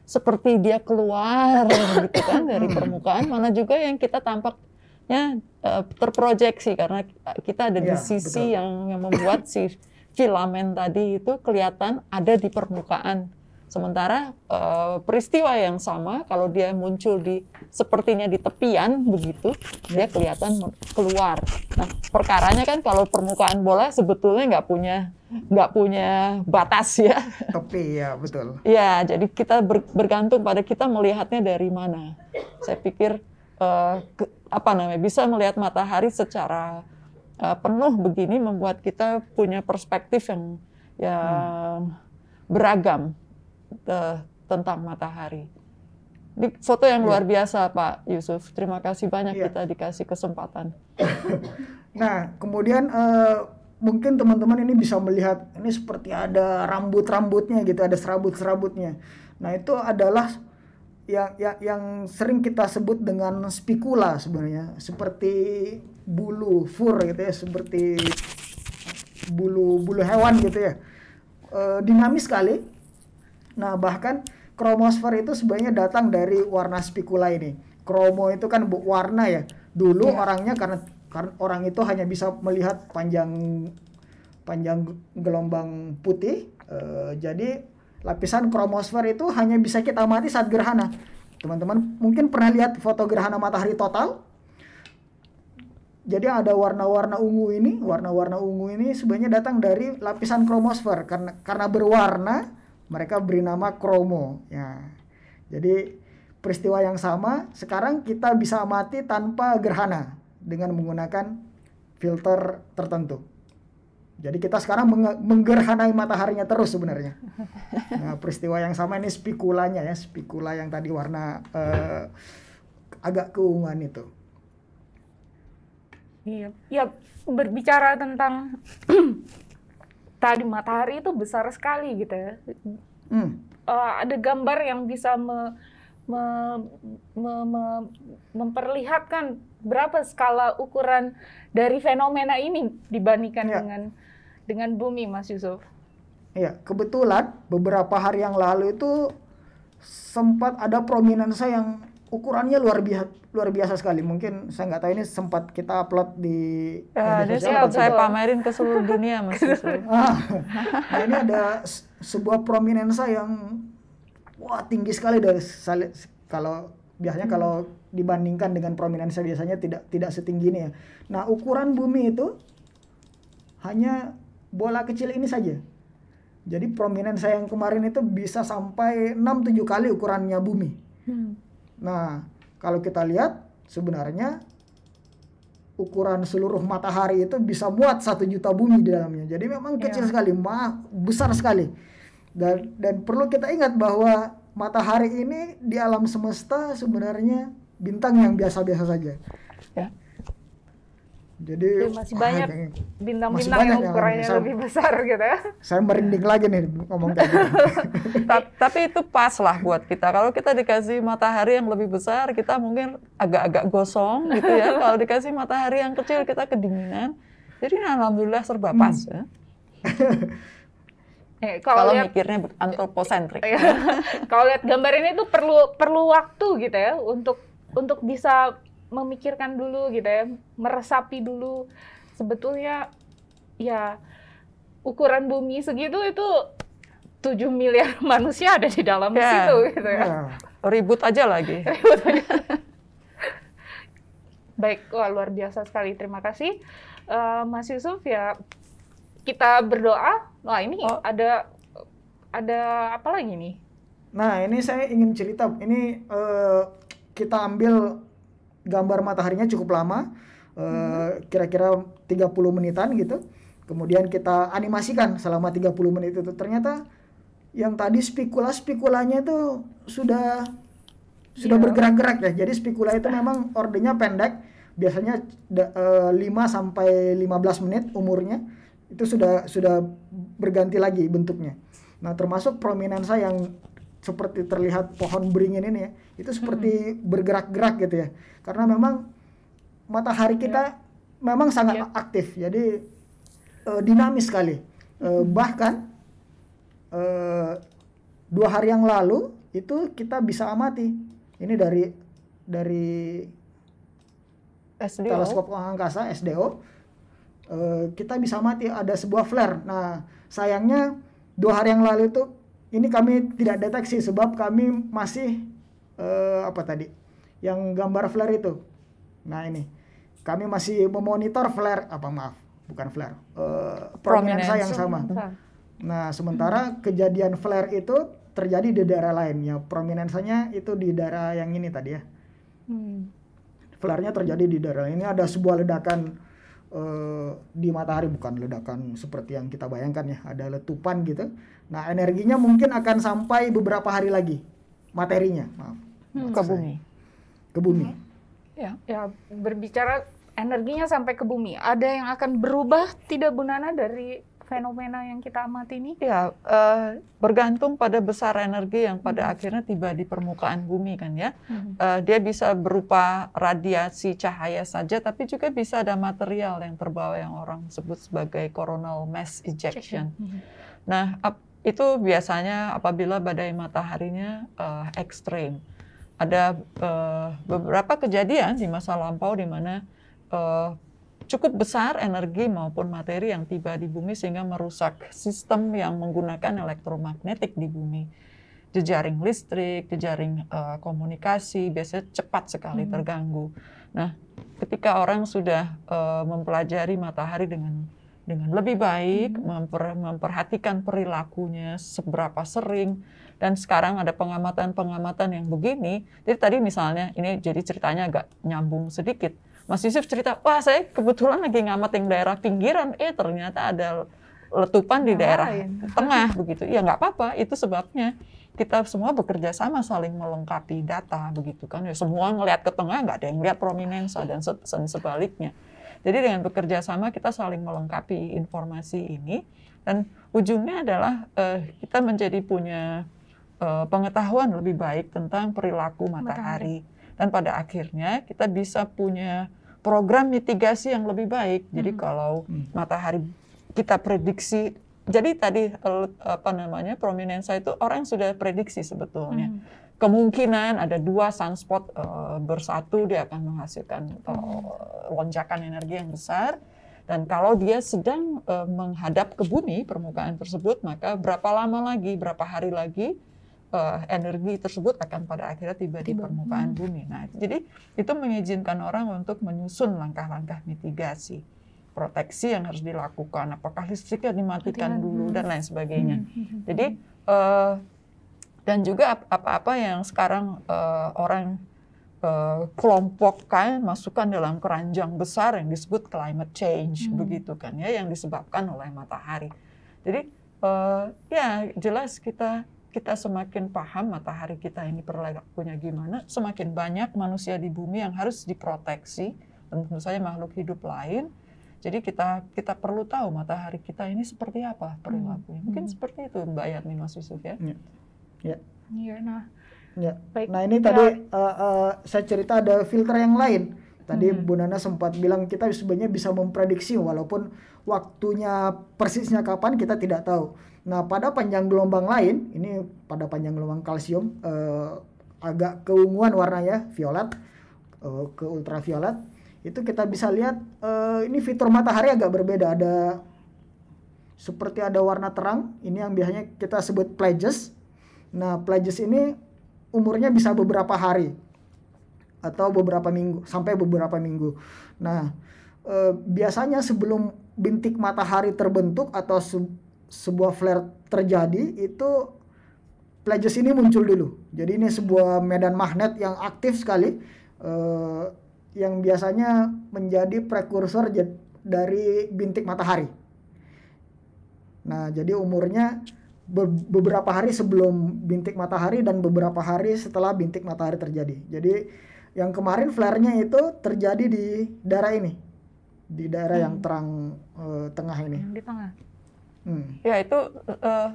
seperti dia keluar gitu kan dari permukaan mana juga yang kita tampaknya uh, terprojeksi karena kita ada di ya, sisi yang yang membuat si filamen tadi itu kelihatan ada di permukaan Sementara e, peristiwa yang sama kalau dia muncul di sepertinya di tepian begitu, dia kelihatan keluar. Nah, perkaranya kan kalau permukaan bola sebetulnya nggak punya nggak punya batas ya. Tepi ya betul. ya, jadi kita ber, bergantung pada kita melihatnya dari mana. Saya pikir e, ke, apa namanya bisa melihat matahari secara e, penuh begini membuat kita punya perspektif yang yang hmm. beragam uh, tentang matahari. Ini foto yang iya. luar biasa Pak Yusuf. Terima kasih banyak ya. kita dikasih kesempatan. nah, kemudian uh, mungkin teman-teman ini bisa melihat ini seperti ada rambut-rambutnya gitu, ada serabut-serabutnya. Nah, itu adalah yang, yang yang sering kita sebut dengan spikula sebenarnya, seperti bulu fur gitu ya, seperti bulu bulu hewan gitu ya. Uh, dinamis sekali Nah, bahkan kromosfer itu sebenarnya datang dari warna spikula ini. Kromo itu kan warna ya. Dulu yeah. orangnya karena karena orang itu hanya bisa melihat panjang panjang gelombang putih. E, jadi lapisan kromosfer itu hanya bisa kita amati saat gerhana. Teman-teman mungkin pernah lihat foto gerhana matahari total? Jadi ada warna-warna ungu ini, warna-warna ungu ini sebenarnya datang dari lapisan kromosfer karena karena berwarna mereka beri nama kromo ya jadi peristiwa yang sama sekarang kita bisa amati tanpa gerhana dengan menggunakan filter tertentu jadi kita sekarang menge menggerhanai mataharinya terus sebenarnya. Nah, peristiwa yang sama ini spikulanya ya, spikula yang tadi warna eh, agak keunguan itu. Iya, ya berbicara tentang di matahari itu besar sekali gitu ya. Hmm. Uh, ada gambar yang bisa me, me, me, me, memperlihatkan berapa skala ukuran dari fenomena ini dibandingkan ya. dengan dengan bumi, Mas Yusuf. Iya, kebetulan beberapa hari yang lalu itu sempat ada prominensa yang ukurannya luar biasa luar biasa sekali. Mungkin saya nggak tahu ini sempat kita upload di ya, Saya, saya pamerin ke seluruh dunia mas. nah, ini ada sebuah prominensa yang wah tinggi sekali dari kalau biasanya hmm. kalau dibandingkan dengan prominensa biasanya tidak tidak setinggi ini ya. Nah, ukuran bumi itu hanya bola kecil ini saja. Jadi prominensa yang kemarin itu bisa sampai 6 7 kali ukurannya bumi. Hmm. Nah, kalau kita lihat sebenarnya ukuran seluruh matahari itu bisa muat satu juta bumi di dalamnya. Jadi memang iya. kecil yeah. sekali, ma besar sekali. Dan dan perlu kita ingat bahwa matahari ini di alam semesta sebenarnya bintang yang biasa-biasa saja. Yeah. Jadi, ya, masih banyak bintang-bintang yang ukurannya saya, lebih besar gitu ya. Saya merinding lagi nih ngomong kayak gitu. Tapi itu pas lah buat kita. Kalau kita dikasih matahari yang lebih besar, kita mungkin agak-agak gosong gitu ya. Kalau dikasih matahari yang kecil, kita kedinginan. Jadi alhamdulillah serba pas hmm. ya. Eh, kalau, kalau liat, mikirnya antroposentrik. Iya. kalau lihat gambar ini tuh perlu perlu waktu gitu ya untuk untuk bisa memikirkan dulu gitu ya, meresapi dulu sebetulnya ya ukuran bumi segitu itu 7 miliar manusia ada di dalam yeah. situ gitu ya. Yeah. Ribut aja lagi. Ribut aja. Baik, wah luar biasa sekali. Terima kasih uh, Mas Yusuf ya. Kita berdoa. Wah, ini oh. ada ada apa lagi nih? Nah, ini saya ingin cerita. Ini uh, kita ambil gambar mataharinya cukup lama eh, kira-kira uh, 30 menitan gitu kemudian kita animasikan selama 30 menit itu ternyata yang tadi spikula spikulanya itu sudah sudah iya. bergerak-gerak ya jadi spikula itu memang ordernya pendek biasanya uh, eh, 5 sampai 15 menit umurnya itu sudah sudah berganti lagi bentuknya nah termasuk prominensa yang seperti terlihat pohon beringin ini ya, itu seperti hmm. bergerak-gerak gitu ya. Karena memang matahari ya. kita ya. memang sangat ya. aktif, jadi e, dinamis sekali. E, bahkan e, dua hari yang lalu itu kita bisa amati. Ini dari dari SDO. teleskop angkasa SDO uh, kita bisa amati ada sebuah flare. Nah sayangnya dua hari yang lalu itu ini kami tidak deteksi sebab kami masih uh, apa tadi yang gambar flare itu nah ini kami masih memonitor flare apa maaf bukan flare uh, prominensa yang sama nah sementara kejadian flare itu terjadi di daerah lain ya prominensanya itu di daerah yang ini tadi ya hmm. flare-nya terjadi di daerah ini ada sebuah ledakan eh, di matahari bukan ledakan seperti yang kita bayangkan ya ada letupan gitu Nah, energinya mungkin akan sampai beberapa hari lagi materinya, maaf. Hmm. Ke bumi. Ke bumi. Hmm. Ya, ya berbicara energinya sampai ke bumi. Ada yang akan berubah tidak bunana dari fenomena yang kita amati ini? Ya, uh, bergantung pada besar energi yang pada hmm. akhirnya tiba di permukaan bumi kan ya. Hmm. Uh, dia bisa berupa radiasi cahaya saja, tapi juga bisa ada material yang terbawa yang orang sebut sebagai coronal mass ejection. Hmm. Nah, ap, itu biasanya apabila badai mataharinya uh, ekstrim. Ada uh, beberapa kejadian di masa lampau di mana uh, cukup besar energi maupun materi yang tiba di bumi sehingga merusak sistem yang menggunakan elektromagnetik di bumi. Jejaring listrik, jejaring uh, komunikasi biasanya cepat sekali hmm. terganggu. Nah, ketika orang sudah uh, mempelajari matahari dengan dengan lebih baik, hmm. memper, memperhatikan perilakunya seberapa sering dan sekarang ada pengamatan-pengamatan yang begini. Jadi tadi misalnya ini jadi ceritanya agak nyambung sedikit. Mas Yusuf cerita, "Wah, saya kebetulan lagi ngamatin daerah pinggiran, eh ternyata ada letupan di daerah Lain. tengah begitu." Ya nggak apa-apa, itu sebabnya kita semua bekerja sama saling melengkapi data begitu kan ya semua ngelihat ke tengah nggak ada yang lihat prominensa dan sebaliknya jadi dengan bekerja sama kita saling melengkapi informasi ini dan ujungnya adalah uh, kita menjadi punya uh, pengetahuan lebih baik tentang perilaku matahari. matahari dan pada akhirnya kita bisa punya program mitigasi yang lebih baik. Jadi hmm. kalau hmm. matahari kita prediksi jadi tadi apa namanya prominensa itu orang yang sudah prediksi sebetulnya hmm. kemungkinan ada dua sunspot uh, bersatu dia akan menghasilkan uh, lonjakan energi yang besar dan kalau dia sedang uh, menghadap ke bumi permukaan tersebut maka berapa lama lagi berapa hari lagi uh, energi tersebut akan pada akhirnya tiba, tiba. di permukaan hmm. bumi. Nah, jadi itu mengizinkan orang untuk menyusun langkah-langkah mitigasi proteksi yang harus dilakukan, apakah listriknya dimatikan Matikan. dulu dan lain sebagainya. Hmm. hmm, hmm. Jadi uh, dan juga apa-apa yang sekarang uh, orang uh, kelompokkan masukkan dalam keranjang besar yang disebut climate change hmm. begitu kan ya yang disebabkan oleh matahari. Jadi uh, ya jelas kita kita semakin paham matahari kita ini punya gimana, semakin banyak manusia di bumi yang harus diproteksi, tentu saja makhluk hidup lain, jadi kita kita perlu tahu matahari kita ini seperti apa perilakunya. Mungkin hmm. seperti itu Mbak Yatni Mas Yusuf ya. ya. ya. Iya. Iya. Ya, nah. Ya. Baik. Nah, ini ya. tadi uh, uh, saya cerita ada filter yang lain. Tadi hmm. Bu Nana sempat bilang kita sebenarnya bisa memprediksi walaupun waktunya persisnya kapan kita tidak tahu. Nah, pada panjang gelombang lain, ini pada panjang gelombang kalsium uh, agak keunguan warnanya, violet uh, ke ultraviolet itu kita bisa lihat uh, ini fitur matahari agak berbeda ada seperti ada warna terang ini yang biasanya kita sebut pledges nah pledges ini umurnya bisa beberapa hari atau beberapa minggu sampai beberapa minggu nah eh, biasanya sebelum bintik matahari terbentuk atau se sebuah flare terjadi itu pledges ini muncul dulu jadi ini sebuah medan magnet yang aktif sekali eh, yang biasanya menjadi prekursor dari bintik matahari. Nah, jadi umurnya be beberapa hari sebelum bintik matahari dan beberapa hari setelah bintik matahari terjadi. Jadi yang kemarin flare-nya itu terjadi di daerah ini. Di daerah hmm. yang terang uh, tengah ini. Di tengah. Hmm. Ya, itu uh,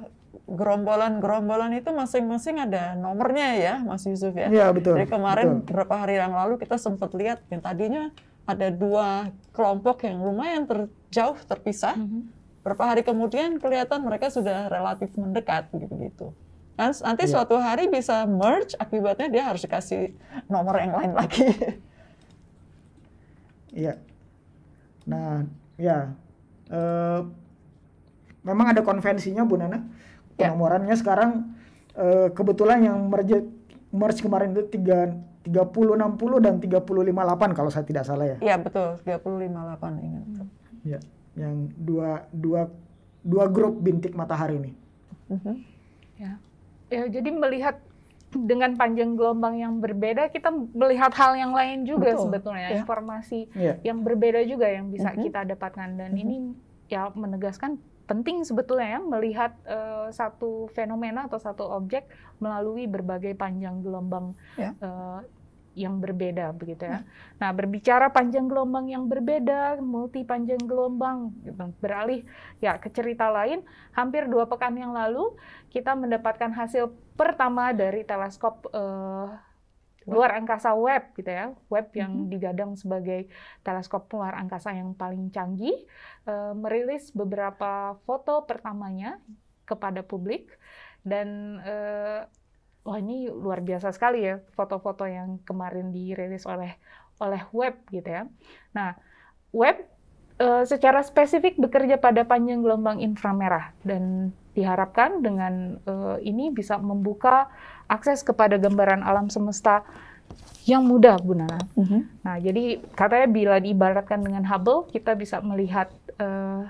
gerombolan-gerombolan itu masing-masing ada nomornya ya, Mas Yusuf ya. Iya betul. Jadi kemarin betul. beberapa hari yang lalu kita sempat lihat yang tadinya ada dua kelompok yang lumayan terjauh terpisah. Mm -hmm. Berapa hari kemudian kelihatan mereka sudah relatif mendekat gitu-gitu. Nah, nanti ya. suatu hari bisa merge, akibatnya dia harus dikasih nomor yang lain lagi. Iya. Nah, ya. Uh, memang ada konvensinya, Bu Nana Ya. penomorannya sekarang uh, kebetulan yang merge merge kemarin itu tiga 30 60 dan 358 kalau saya tidak salah ya. Iya betul, 358 ingat. Iya, yang dua dua dua grup bintik matahari ini. Iya. -hmm. Ya. Ya, jadi melihat dengan panjang gelombang yang berbeda kita melihat hal yang lain juga betul. sebetulnya, ya. informasi ya. yang berbeda juga yang bisa -hmm. kita dapatkan dan -hmm. ini ya menegaskan penting sebetulnya ya melihat uh, satu fenomena atau satu objek melalui berbagai panjang gelombang ya. uh, yang berbeda begitu ya. Hmm. Nah, berbicara panjang gelombang yang berbeda, multi panjang gelombang, gitu. beralih ya ke cerita lain, hampir dua pekan yang lalu kita mendapatkan hasil pertama dari teleskop uh, luar angkasa web gitu ya web yang mm-hmm. digadang sebagai teleskop luar angkasa yang paling canggih eh, merilis beberapa foto pertamanya kepada publik dan eh, wah ini luar biasa sekali ya foto-foto yang kemarin dirilis oleh oleh web gitu ya nah web eh, secara spesifik bekerja pada panjang gelombang inframerah dan diharapkan dengan uh, ini bisa membuka akses kepada gambaran alam semesta yang mudah, Bu Nana. Mm -hmm. Nah, jadi katanya bila diibaratkan dengan Hubble, kita bisa melihat uh,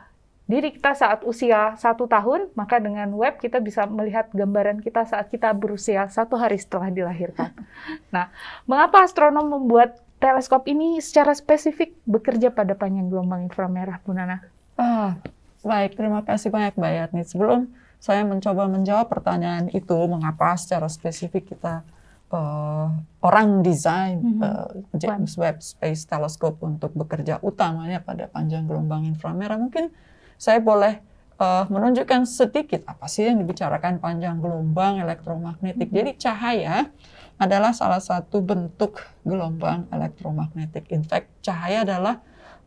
diri kita saat usia satu tahun, maka dengan web kita bisa melihat gambaran kita saat kita berusia satu hari setelah dilahirkan. nah, mengapa astronom membuat teleskop ini secara spesifik bekerja pada panjang gelombang inframerah, Bu Nana? Uh, ah, Baik, terima kasih banyak Mbak Yatni. Sebelum saya mencoba menjawab pertanyaan itu, mengapa secara spesifik kita uh, orang desain mm-hmm. uh, James Webb Space Telescope untuk bekerja utamanya pada panjang gelombang inframerah, mungkin saya boleh uh, menunjukkan sedikit apa sih yang dibicarakan panjang gelombang elektromagnetik. Mm-hmm. Jadi cahaya adalah salah satu bentuk gelombang elektromagnetik. In fact, cahaya adalah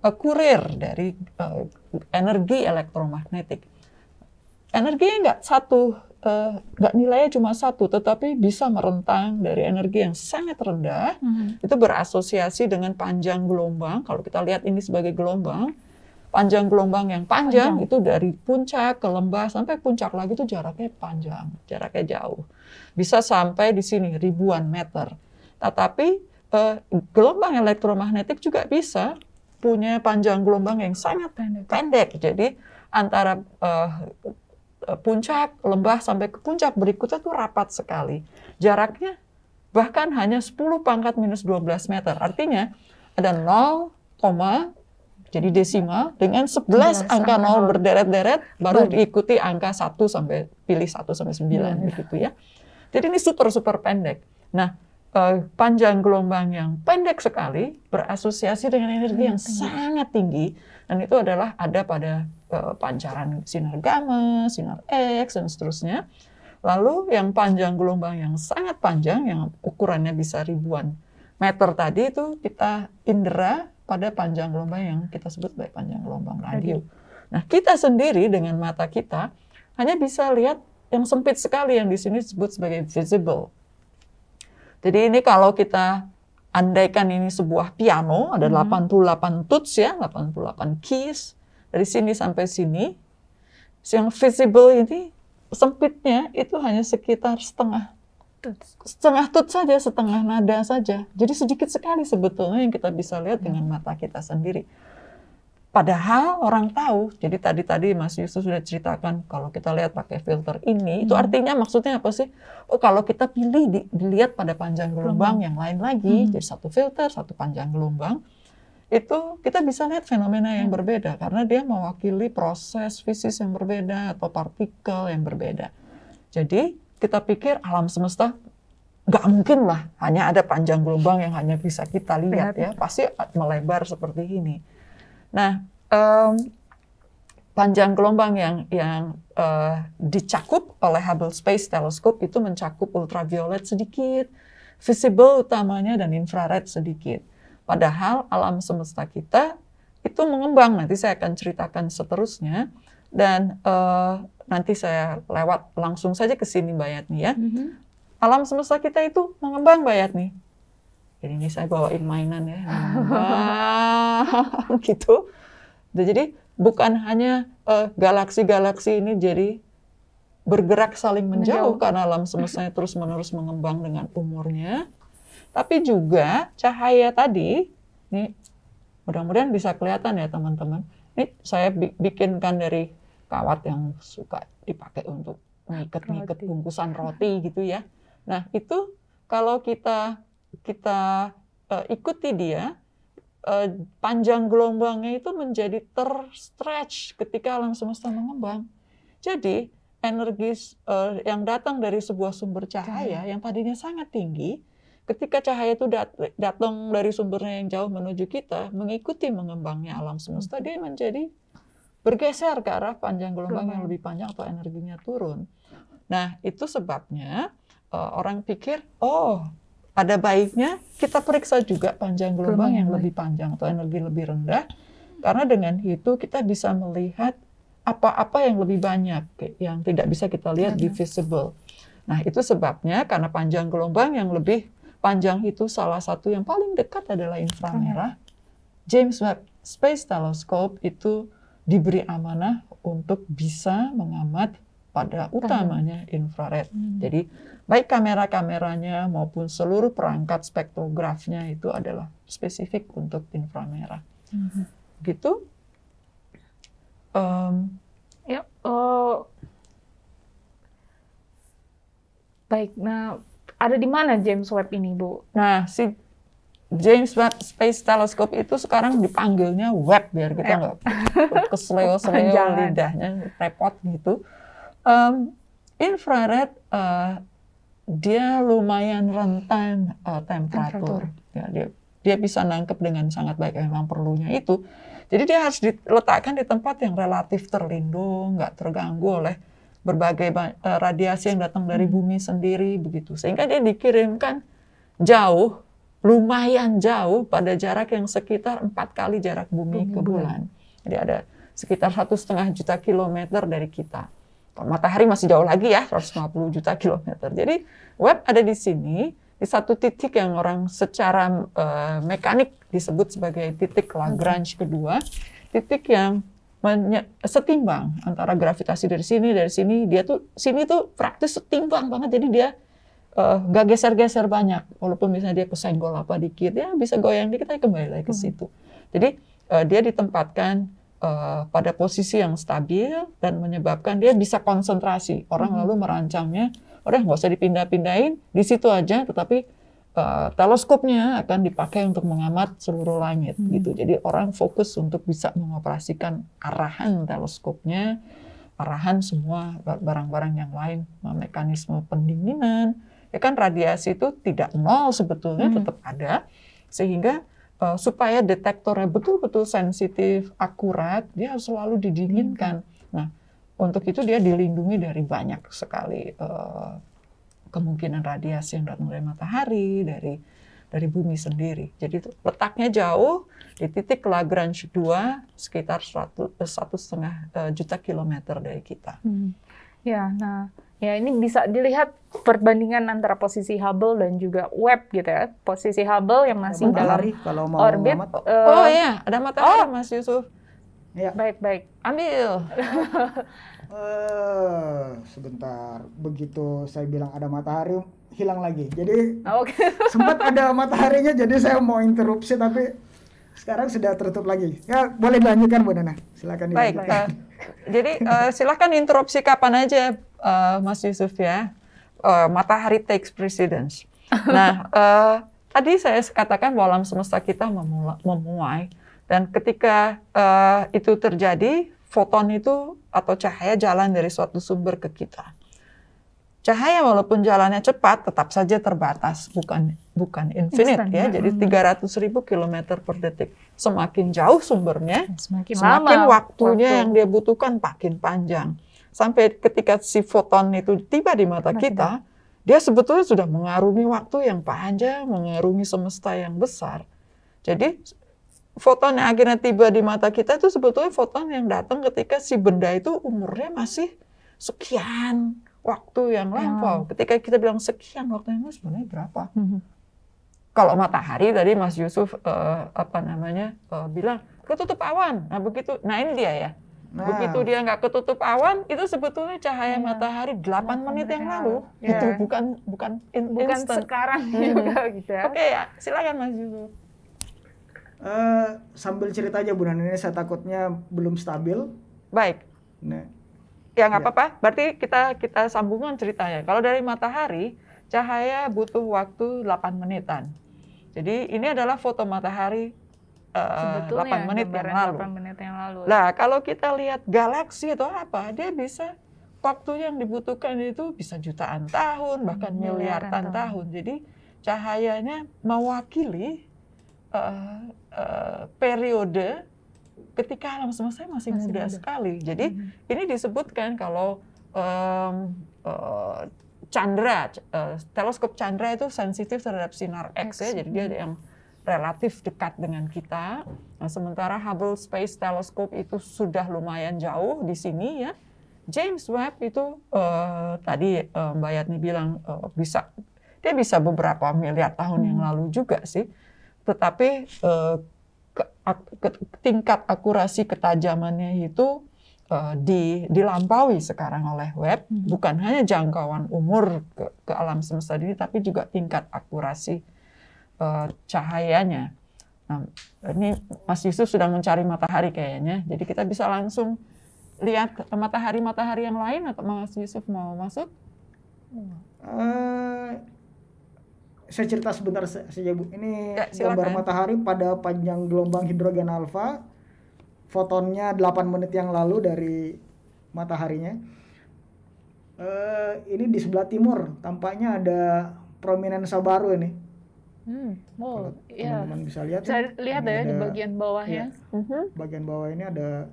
Eh, kurir dari uh, energi elektromagnetik. Energinya nggak satu, eh, nggak uh, nilainya cuma satu, tetapi bisa merentang dari energi yang sangat rendah, mm-hmm. itu berasosiasi dengan panjang gelombang. Kalau kita lihat ini sebagai gelombang, panjang gelombang yang panjang, panjang. itu dari puncak ke lembah sampai puncak lagi itu jaraknya panjang, jaraknya jauh. Bisa sampai di sini ribuan meter. Tetapi uh, gelombang elektromagnetik juga bisa punya panjang gelombang yang sangat pendek. pendek. Jadi antara uh, puncak lembah sampai ke puncak berikutnya itu rapat sekali. Jaraknya bahkan hanya 10 pangkat minus 12 meter. Artinya ada 0, jadi desimal dengan 11 angka 0 berderet-deret baru diikuti angka 1 sampai pilih 1 sampai 9 iya, iya. begitu ya. Jadi ini super super pendek. Nah, Eh, panjang gelombang yang pendek sekali berasosiasi dengan energi yang hmm. sangat tinggi dan itu adalah ada pada uh, pancaran sinar gamma, sinar X dan seterusnya. Lalu yang panjang gelombang yang sangat panjang yang ukurannya bisa ribuan meter tadi itu kita indera pada panjang gelombang yang kita sebut sebagai panjang gelombang radio. Nah, kita sendiri dengan mata kita hanya bisa lihat yang sempit sekali yang di sini disebut sebagai visible jadi ini kalau kita andaikan ini sebuah piano, ada 88 hmm. tuts ya, 88 keys, dari sini sampai sini, yang visible ini sempitnya itu hanya sekitar setengah setengah tut saja, setengah nada saja. Jadi sedikit sekali sebetulnya yang kita bisa lihat dengan mata kita sendiri. Padahal orang tahu, jadi tadi-tadi Mas Yusuf sudah ceritakan, kalau kita lihat pakai filter ini, hmm. itu artinya maksudnya apa sih? Oh, kalau kita pilih di, dilihat pada panjang gelombang, yang lain lagi, hmm. jadi satu filter, satu panjang gelombang, itu kita bisa lihat fenomena yang hmm. berbeda, karena dia mewakili proses fisik yang berbeda, atau partikel yang berbeda. Jadi, kita pikir alam semesta nggak mungkin lah hanya ada panjang gelombang yang hanya bisa kita lihat ya, pasti melebar seperti ini. Nah, um, panjang gelombang yang yang uh, dicakup oleh Hubble Space Telescope itu mencakup ultraviolet sedikit, visible utamanya dan infrared sedikit. Padahal alam semesta kita itu mengembang. Nanti saya akan ceritakan seterusnya dan uh, nanti saya lewat langsung saja ke sini Mbak Yatni ya. Mm -hmm. Alam semesta kita itu mengembang Mbak Yatni jadi ini saya bawain mainan ya nah, gitu nah, jadi bukan hanya uh, galaksi-galaksi ini jadi bergerak saling menjauh, menjauh. karena alam semestanya terus menerus mengembang dengan umurnya tapi juga cahaya tadi ini mudah-mudahan bisa kelihatan ya teman-teman ini saya bikinkan dari kawat yang suka dipakai untuk mengikat ngikat bungkusan roti gitu ya. Nah itu kalau kita kita uh, ikuti dia, uh, panjang gelombangnya itu menjadi terstretch ketika alam semesta mengembang. Jadi energi uh, yang datang dari sebuah sumber cahaya, yang tadinya sangat tinggi, ketika cahaya itu dat datang dari sumbernya yang jauh menuju kita, mengikuti mengembangnya alam semesta, dia menjadi bergeser ke arah panjang gelombang, gelombang. yang lebih panjang atau energinya turun. Nah, itu sebabnya uh, orang pikir, oh ada baiknya kita periksa juga panjang gelombang, gelombang yang lebih panjang atau energi lebih rendah, karena dengan itu kita bisa melihat apa-apa yang lebih banyak yang tidak bisa kita lihat iya. di visible. Nah itu sebabnya karena panjang gelombang yang lebih panjang itu salah satu yang paling dekat adalah inframerah. Iya. James Webb Space Telescope itu diberi amanah untuk bisa mengamat pada utamanya infrared. Hmm. Jadi baik kamera-kameranya maupun seluruh perangkat spektrografnya itu adalah spesifik untuk inframerah. Mm-hmm. Gitu. Um, ya. oh. baik. Nah, ada di mana James Webb ini, Bu? Nah, si James Webb Space Telescope itu sekarang dipanggilnya Webb biar kita ya. nggak kesleo seleo lidahnya repot gitu. Um, infrared uh, dia lumayan rentan uh, temperatur. Ya, dia dia bisa nangkep dengan sangat baik memang perlunya itu. Jadi dia harus diletakkan di tempat yang relatif terlindung, nggak terganggu oleh berbagai uh, radiasi yang datang dari hmm. bumi sendiri begitu. Sehingga dia dikirimkan jauh, lumayan jauh pada jarak yang sekitar empat kali jarak bumi, bumi ke bulan. Jadi ada sekitar satu setengah juta kilometer dari kita. Gitu. matahari masih jauh lagi ya 150 juta kilometer. Jadi web ada di sini di satu titik yang orang secara uh, mekanik disebut sebagai titik Lagrange kedua, titik yang setimbang antara gravitasi dari sini dari sini dia tuh sini tuh praktis setimbang banget jadi dia eh, nggak gak geser-geser banyak walaupun misalnya dia kesenggol apa dikit ya bisa goyang dikit aja kembali lagi ke hmm. situ. Jadi uh, dia ditempatkan Eh, pada posisi yang stabil dan menyebabkan dia bisa konsentrasi. Orang hmm. lalu merancangnya, udah nggak usah dipindah-pindahin, di situ aja, tetapi uh, teleskopnya akan dipakai untuk mengamat seluruh langit hmm. gitu. Jadi orang fokus untuk bisa mengoperasikan arahan teleskopnya, arahan semua barang-barang yang lain, mekanisme pendinginan. Ya kan radiasi itu tidak nol sebetulnya hmm. tetap ada sehingga uh, supaya detektornya betul-betul sensitif, akurat, dia harus selalu didinginkan. Nah, untuk itu dia dilindungi dari banyak sekali uh, kemungkinan radiasi yang datang dari matahari, dari dari bumi sendiri. Jadi itu letaknya jauh di titik Lagrange 2 sekitar satu eh, setengah juta kilometer dari kita. Hmm. Ya, nah Ya, ini bisa dilihat perbandingan antara posisi Hubble dan juga web gitu ya. Posisi Hubble yang masih ya, dalam kalau mau orbit. Uh, oh iya, ada matahari oh. Mas Yusuf. Ya. Baik, baik. Ambil. uh, sebentar. Begitu saya bilang ada matahari, hilang lagi. Jadi okay. sempat ada mataharinya jadi saya mau interupsi tapi sekarang sudah tertutup lagi. Ya, boleh dilanjutkan Bu Nana. Silakan Baik, Uh, jadi uh, silakan interupsi kapan aja uh, Mas Yusuf ya. Uh, matahari takes precedence. Nah, uh, tadi saya katakan bahwa alam semesta kita memuai dan ketika uh, itu terjadi, foton itu atau cahaya jalan dari suatu sumber ke kita. Cahaya walaupun jalannya cepat tetap saja terbatas, bukan bukan infinite Instant, ya. ya. Jadi 300 hmm. ribu kilometer per detik. Semakin jauh sumbernya, hmm, semakin, semakin lama waktunya waktu. yang dia butuhkan makin panjang. Sampai ketika si foton itu tiba di mata kita, dia sebetulnya sudah mengarungi waktu yang panjang, mengarungi semesta yang besar. Jadi foton yang akhirnya tiba di mata kita itu sebetulnya foton yang datang ketika si benda itu umurnya masih sekian waktu yang ya. lampau. Ya. Ketika kita bilang sekian waktu yang lampau sebenarnya berapa? Mm -hmm. Kalau matahari tadi Mas Yusuf uh, apa namanya uh, bilang ketutup awan. Nah begitu, nah ini dia ya. Nah. Begitu dia nggak ketutup awan, itu sebetulnya cahaya yeah. matahari 8 nah, menit yang lalu. Yeah. Itu bukan bukan in bukan instant. sekarang hmm. gitu ya. Oke okay, ya, silakan Mas Yusuf. Uh, sambil cerita aja Bu ini saya takutnya belum stabil. Baik. Nah, Ya nggak iya. apa-apa. Ya. Berarti kita kita sambungan ceritanya. Kalau dari matahari, cahaya butuh waktu 8 menitan. Jadi ini adalah foto matahari uh, eh, 8 menit yang lalu. 8 menit yang lalu. Nah, kalau kita lihat galaksi atau apa, dia bisa waktu yang dibutuhkan itu bisa jutaan tahun, bahkan hmm, miliaran, miliaran tahun. tahun. Jadi cahayanya mewakili uh, uh, periode ketika alam semesta masih, masih muda, muda sekali. Jadi hmm. ini disebutkan kalau um, uh, Chandra, uh, teleskop Chandra itu sensitif terhadap sinar X, ya. X. ya, jadi dia hmm. yang relatif dekat dengan kita. Nah, sementara Hubble Space Telescope itu sudah lumayan jauh di sini ya. James Webb itu uh, tadi uh, Mbak Yatni bilang uh, bisa dia bisa beberapa miliar tahun hmm. yang lalu juga sih. Tetapi uh, ke, ke, tingkat akurasi ketajamannya itu uh, di, dilampaui sekarang oleh web, hmm. bukan hanya jangkauan umur ke, ke alam semesta ini, tapi juga tingkat akurasi uh, cahayanya. Nah, ini Mas Yusuf sudah mencari matahari kayaknya, jadi kita bisa langsung lihat matahari-matahari yang lain atau Mas Yusuf mau masuk? Uh, saya cerita sebentar saja Bu. Ini ya, gambar matahari pada panjang gelombang hidrogen alfa. Fotonnya 8 menit yang lalu dari mataharinya. Uh, ini di sebelah timur tampaknya ada prominensa baru ini. Hmm. Oh, iya. Teman-teman bisa lihat. Bisa ya, lihat ya di bagian bawahnya. Ya, uh mhm. -huh. Bagian bawah ini ada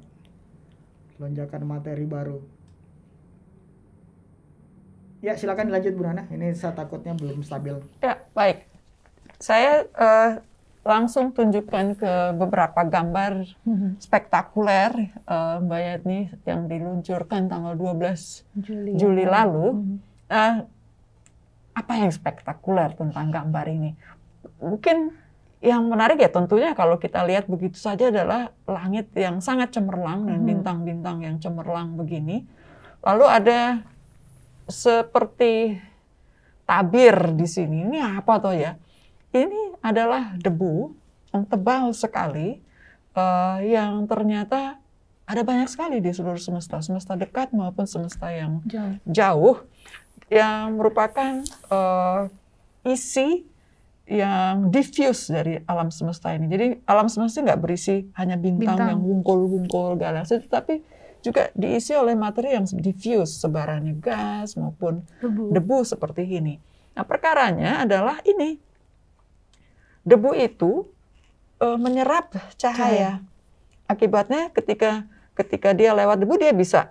lonjakan materi baru. Ya, silakan dilanjut Bu Nana. Ini saya takutnya belum stabil. Ya, baik. Saya uh, langsung tunjukkan ke beberapa gambar mm-hmm. spektakuler uh, Mbak Yatni yang diluncurkan tanggal 12 Juli, Juli lalu. Uh, apa yang spektakuler tentang gambar ini? Mungkin yang menarik ya tentunya kalau kita lihat begitu saja adalah langit yang sangat cemerlang dan mm-hmm. bintang-bintang yang cemerlang begini. Lalu ada seperti tabir di sini. Ini apa toh ya? Ini adalah debu yang tebal sekali uh, yang ternyata ada banyak sekali di seluruh semesta, semesta dekat maupun semesta yang jauh, jauh yang merupakan uh, isi yang diffuse dari alam semesta ini. Jadi alam semesta nggak berisi hanya bintang, bintang. yang wungkul-wungkul galaksi, tetapi juga diisi oleh materi yang diffuse sebarannya gas maupun debu, debu seperti ini. Nah, perkaranya adalah ini. Debu itu e, menyerap cahaya. cahaya. Akibatnya ketika ketika dia lewat debu dia bisa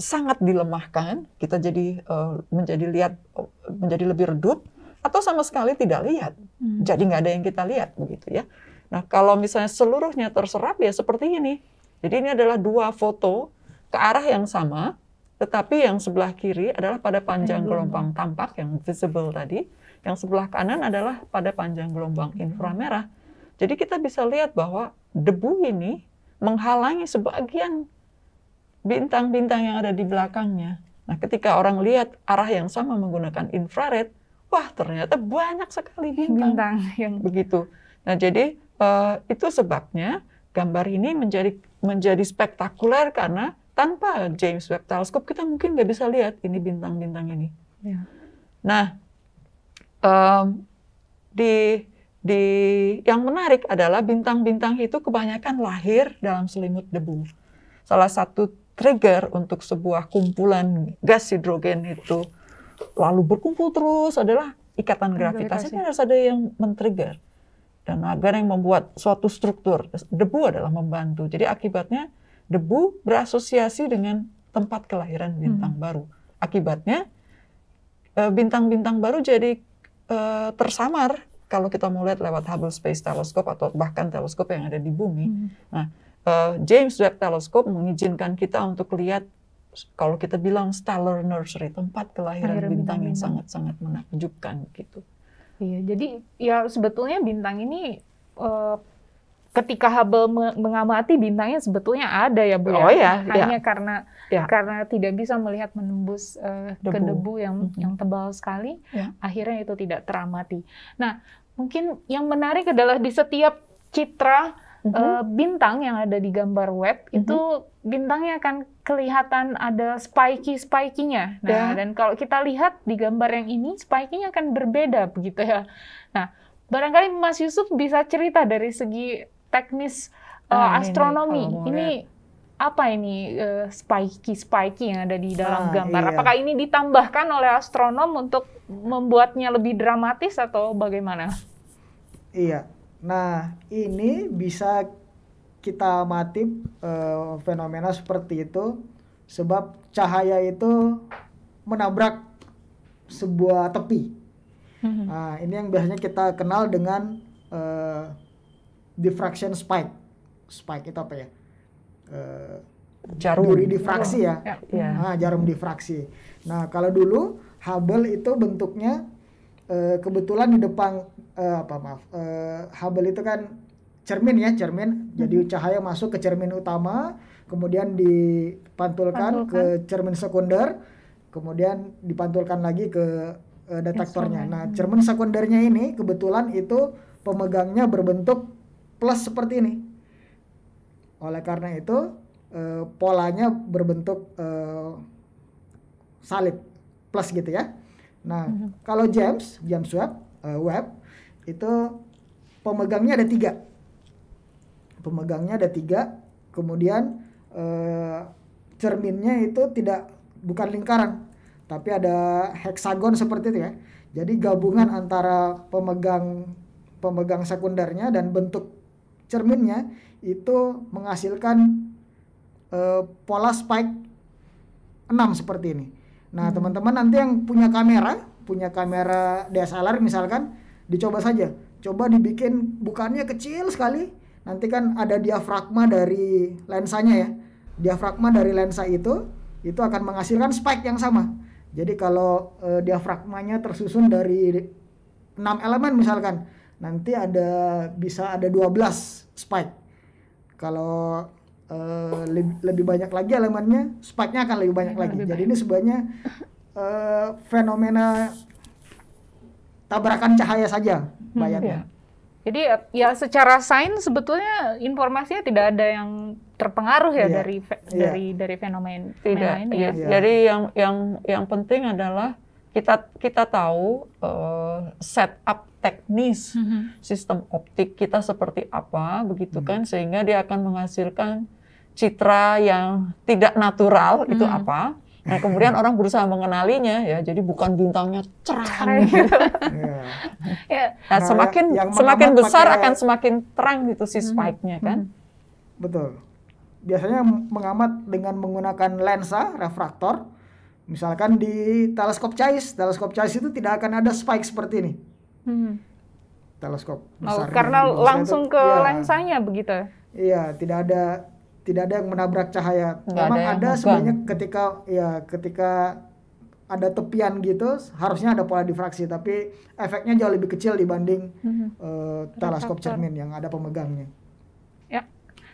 sangat dilemahkan, kita jadi e, menjadi lihat e, menjadi lebih redup atau sama sekali tidak lihat. Hmm. Jadi nggak ada yang kita lihat begitu ya. Nah, kalau misalnya seluruhnya terserap ya seperti ini. Jadi ini adalah dua foto ke arah yang sama, tetapi yang sebelah kiri adalah pada panjang gelombang tampak yang visible tadi, yang sebelah kanan adalah pada panjang gelombang hmm. inframerah. Jadi kita bisa lihat bahwa debu ini menghalangi sebagian bintang-bintang yang ada di belakangnya. Nah, ketika orang lihat arah yang sama menggunakan infrared, wah ternyata banyak sekali bintang, bintang yang begitu. Nah, jadi uh, itu sebabnya gambar ini menjadi menjadi spektakuler karena tanpa James Webb Telescope kita mungkin nggak bisa lihat ini bintang-bintang ini. Ya. Nah, um, di di yang menarik adalah bintang-bintang itu kebanyakan lahir dalam selimut debu. Salah satu trigger untuk sebuah kumpulan gas hidrogen itu lalu berkumpul terus adalah ikatan gravitasi. Ini harus ada yang men-trigger dan agar yang membuat suatu struktur debu adalah membantu. Jadi akibatnya debu berasosiasi dengan tempat kelahiran bintang hmm. baru. Akibatnya eh, bintang-bintang baru jadi eh, tersamar kalau kita mau lihat lewat Hubble Space Telescope atau bahkan teleskop yang ada di bumi. Hmm. Nah, eh, James Webb Telescope mengizinkan kita untuk lihat kalau kita bilang stellar nursery, tempat kelahiran bintang, bintang yang sangat-sangat menakjubkan gitu. Iya, jadi ya sebetulnya bintang ini uh, ketika Hubble mengamati bintangnya sebetulnya ada ya Bu ya? oh, ya. ya. Hanya ya. karena ya. karena tidak bisa melihat menembus uh, eh, debu. ke debu yang -hmm. yang tebal sekali, ya. akhirnya itu tidak teramati. Nah, mungkin yang menarik adalah di setiap citra mm -hmm. uh, bintang yang ada di gambar web mm -hmm. itu bintangnya akan kelihatan ada spiky spikinya. Nah, ya. dan kalau kita lihat di gambar yang ini spikinya akan berbeda begitu ya. Nah, barangkali Mas Yusuf bisa cerita dari segi teknis uh, astronomi. Ini, ini apa ini uh, spiky spiky yang ada di dalam ah, gambar? Iya. Apakah ini ditambahkan oleh astronom untuk membuatnya lebih dramatis atau bagaimana? Iya. Nah, ini bisa kita amati uh, fenomena seperti itu sebab cahaya itu menabrak sebuah tepi. Mm-hmm. Nah, ini yang biasanya kita kenal dengan uh, diffraction spike. Spike itu apa ya? Uh, jarum duri difraksi ya. Yeah. Ya. Ya. yeah. Nah, jarum difraksi. Nah, kalau dulu Hubble itu bentuknya uh, kebetulan di depan uh, apa maaf. Uh, Hubble itu kan cermin ya, cermin. Jadi mhm. cahaya masuk ke cermin utama, kemudian dipantulkan Pantulkan. ke cermin sekunder, kemudian dipantulkan lagi ke uh, detektornya. nah, mhm. cermin sekundernya ini kebetulan itu pemegangnya berbentuk plus seperti ini. Oleh karena itu e, polanya berbentuk e, salib plus gitu ya. Nah mm-hmm. kalau James James Webb e, Webb itu pemegangnya ada tiga. Pemegangnya ada tiga. Kemudian e, cerminnya itu tidak bukan lingkaran tapi ada heksagon seperti itu ya. Jadi gabungan antara pemegang pemegang sekundernya dan bentuk cerminnya itu menghasilkan uh, pola spike 6 seperti ini. Nah, hmm. teman-teman hmm. nanti yang punya kamera, punya kamera DSLR misalkan, dicoba saja. Coba dibikin bukannya kecil sekali, nanti kan ada diafragma dari lensanya ya. Diafragma dari lensa itu itu akan menghasilkan spike yang sama. Jadi kalau e, diafragmanya tersusun dari 6 elemen misalkan, nanti ada bisa ada 12 spike. Kalau uh, eh, lebih, lebih banyak lagi elemennya, spike-nya akan lebih banyak lagi. Lebih Jadi banyak. ini sebenarnya uh, fenomena tabrakan cahaya saja bayangnya Hmm, iya. Jadi eh, ya secara sains sebetulnya informasinya tidak ada yang terpengaruh ya yeah. dari fe, iya. dari dari fenomena tidak, fenomena ini. Iya. Ya. Iya. Jadi yang yang yang penting adalah kita kita tahu uh, eh, setup teknis mm -hmm. sistem optik kita seperti apa begitu mm -hmm. kan sehingga dia akan menghasilkan citra yang tidak natural mm -hmm. itu mm-hmm. apa nah kemudian orang berusaha mengenalinya ya jadi bukan bintangnya cerah gitu. yeah. Ya. nah, nah semakin yang semakin besar akan semakin terang gitu si mm-hmm. spike-nya kan mm-hmm. betul biasanya mengamat dengan menggunakan lensa refraktor Misalkan di teleskop CAIS, teleskop CAIS itu tidak akan ada spike seperti ini. Hmm. Teleskop oh, besar. Oh, karena langsung itu, ke ya, lensanya begitu. Iya, tidak ada tidak ada yang menabrak cahaya. Memang ada, ada sebenarnya ketika ya ketika ada tepian gitu, harusnya ada pola difraksi, tapi efeknya jauh lebih kecil dibanding -hmm. uh, teleskop cermin yang ada pemegangnya.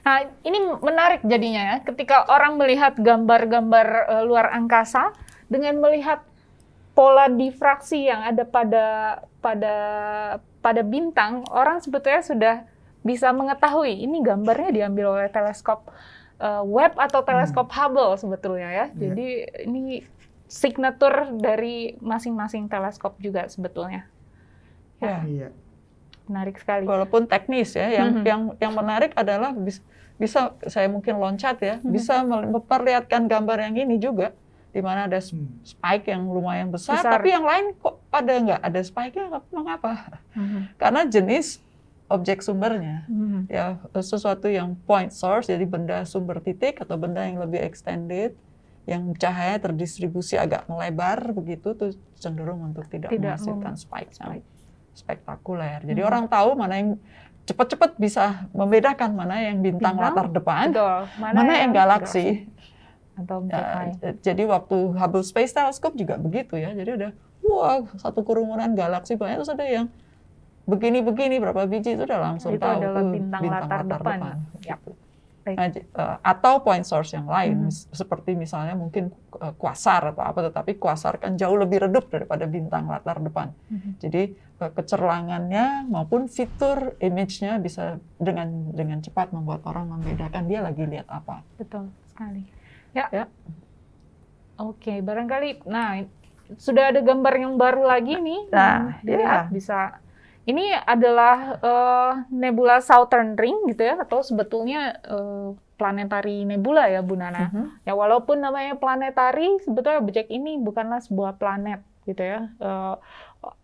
Nah, ini menarik jadinya ya, ketika orang melihat gambar-gambar uh, luar angkasa dengan melihat pola difraksi yang ada pada pada pada bintang, orang sebetulnya sudah bisa mengetahui ini gambarnya diambil oleh teleskop uh, eh, Webb atau teleskop hmm. Hubble sebetulnya ya. Iya. Jadi ini signatur dari masing-masing teleskop juga sebetulnya. Ya. Yeah, yeah menarik sekali. Walaupun teknis ya, yang mm -hmm. yang yang menarik adalah bis, bisa saya mungkin loncat ya, mm -hmm. bisa memperlihatkan gambar yang ini juga di mana ada hmm. spike yang lumayan besar, besar, tapi yang lain kok pada nggak ada spike-nya, mengapa? Mm -hmm. Karena jenis objek sumbernya, mm -hmm. ya sesuatu yang point source, jadi benda sumber titik atau benda yang lebih extended, yang cahaya terdistribusi agak melebar begitu tuh cenderung untuk tidak, tidak menghasilkan spike. spike spektakuler. Jadi hmm. orang tahu mana yang cepat-cepat bisa membedakan mana yang bintang, bintang? latar depan, Betul. mana, mana yang, yang galaksi. Atau ya, jadi waktu Hubble Space Telescope juga begitu ya. Jadi ada wah satu kerumunan galaksi banyak terus ada yang begini-begini berapa biji itu udah langsung itu tahu adalah bintang, bintang latar, latar depan. depan. Gitu. Nah, eh, atau point source yang lain hmm. seperti misalnya mungkin eh, kuasar atau apa tetapi kuasar kan jauh lebih redup daripada bintang latar depan. Hmm. Jadi kecerlangannya maupun fitur image-nya bisa dengan dengan cepat membuat orang membedakan dia lagi lihat apa. Betul sekali. Ya. ya. Oke, okay, barangkali nah sudah ada gambar yang baru lagi nih. Nah, hmm, dilihat iya. yeah. bisa ini adalah uh, nebula Southern Ring gitu ya atau sebetulnya uh, planetari nebula ya Bu Nana. Mm-hmm. Ya walaupun namanya planetari sebetulnya objek ini bukanlah sebuah planet gitu ya. Uh,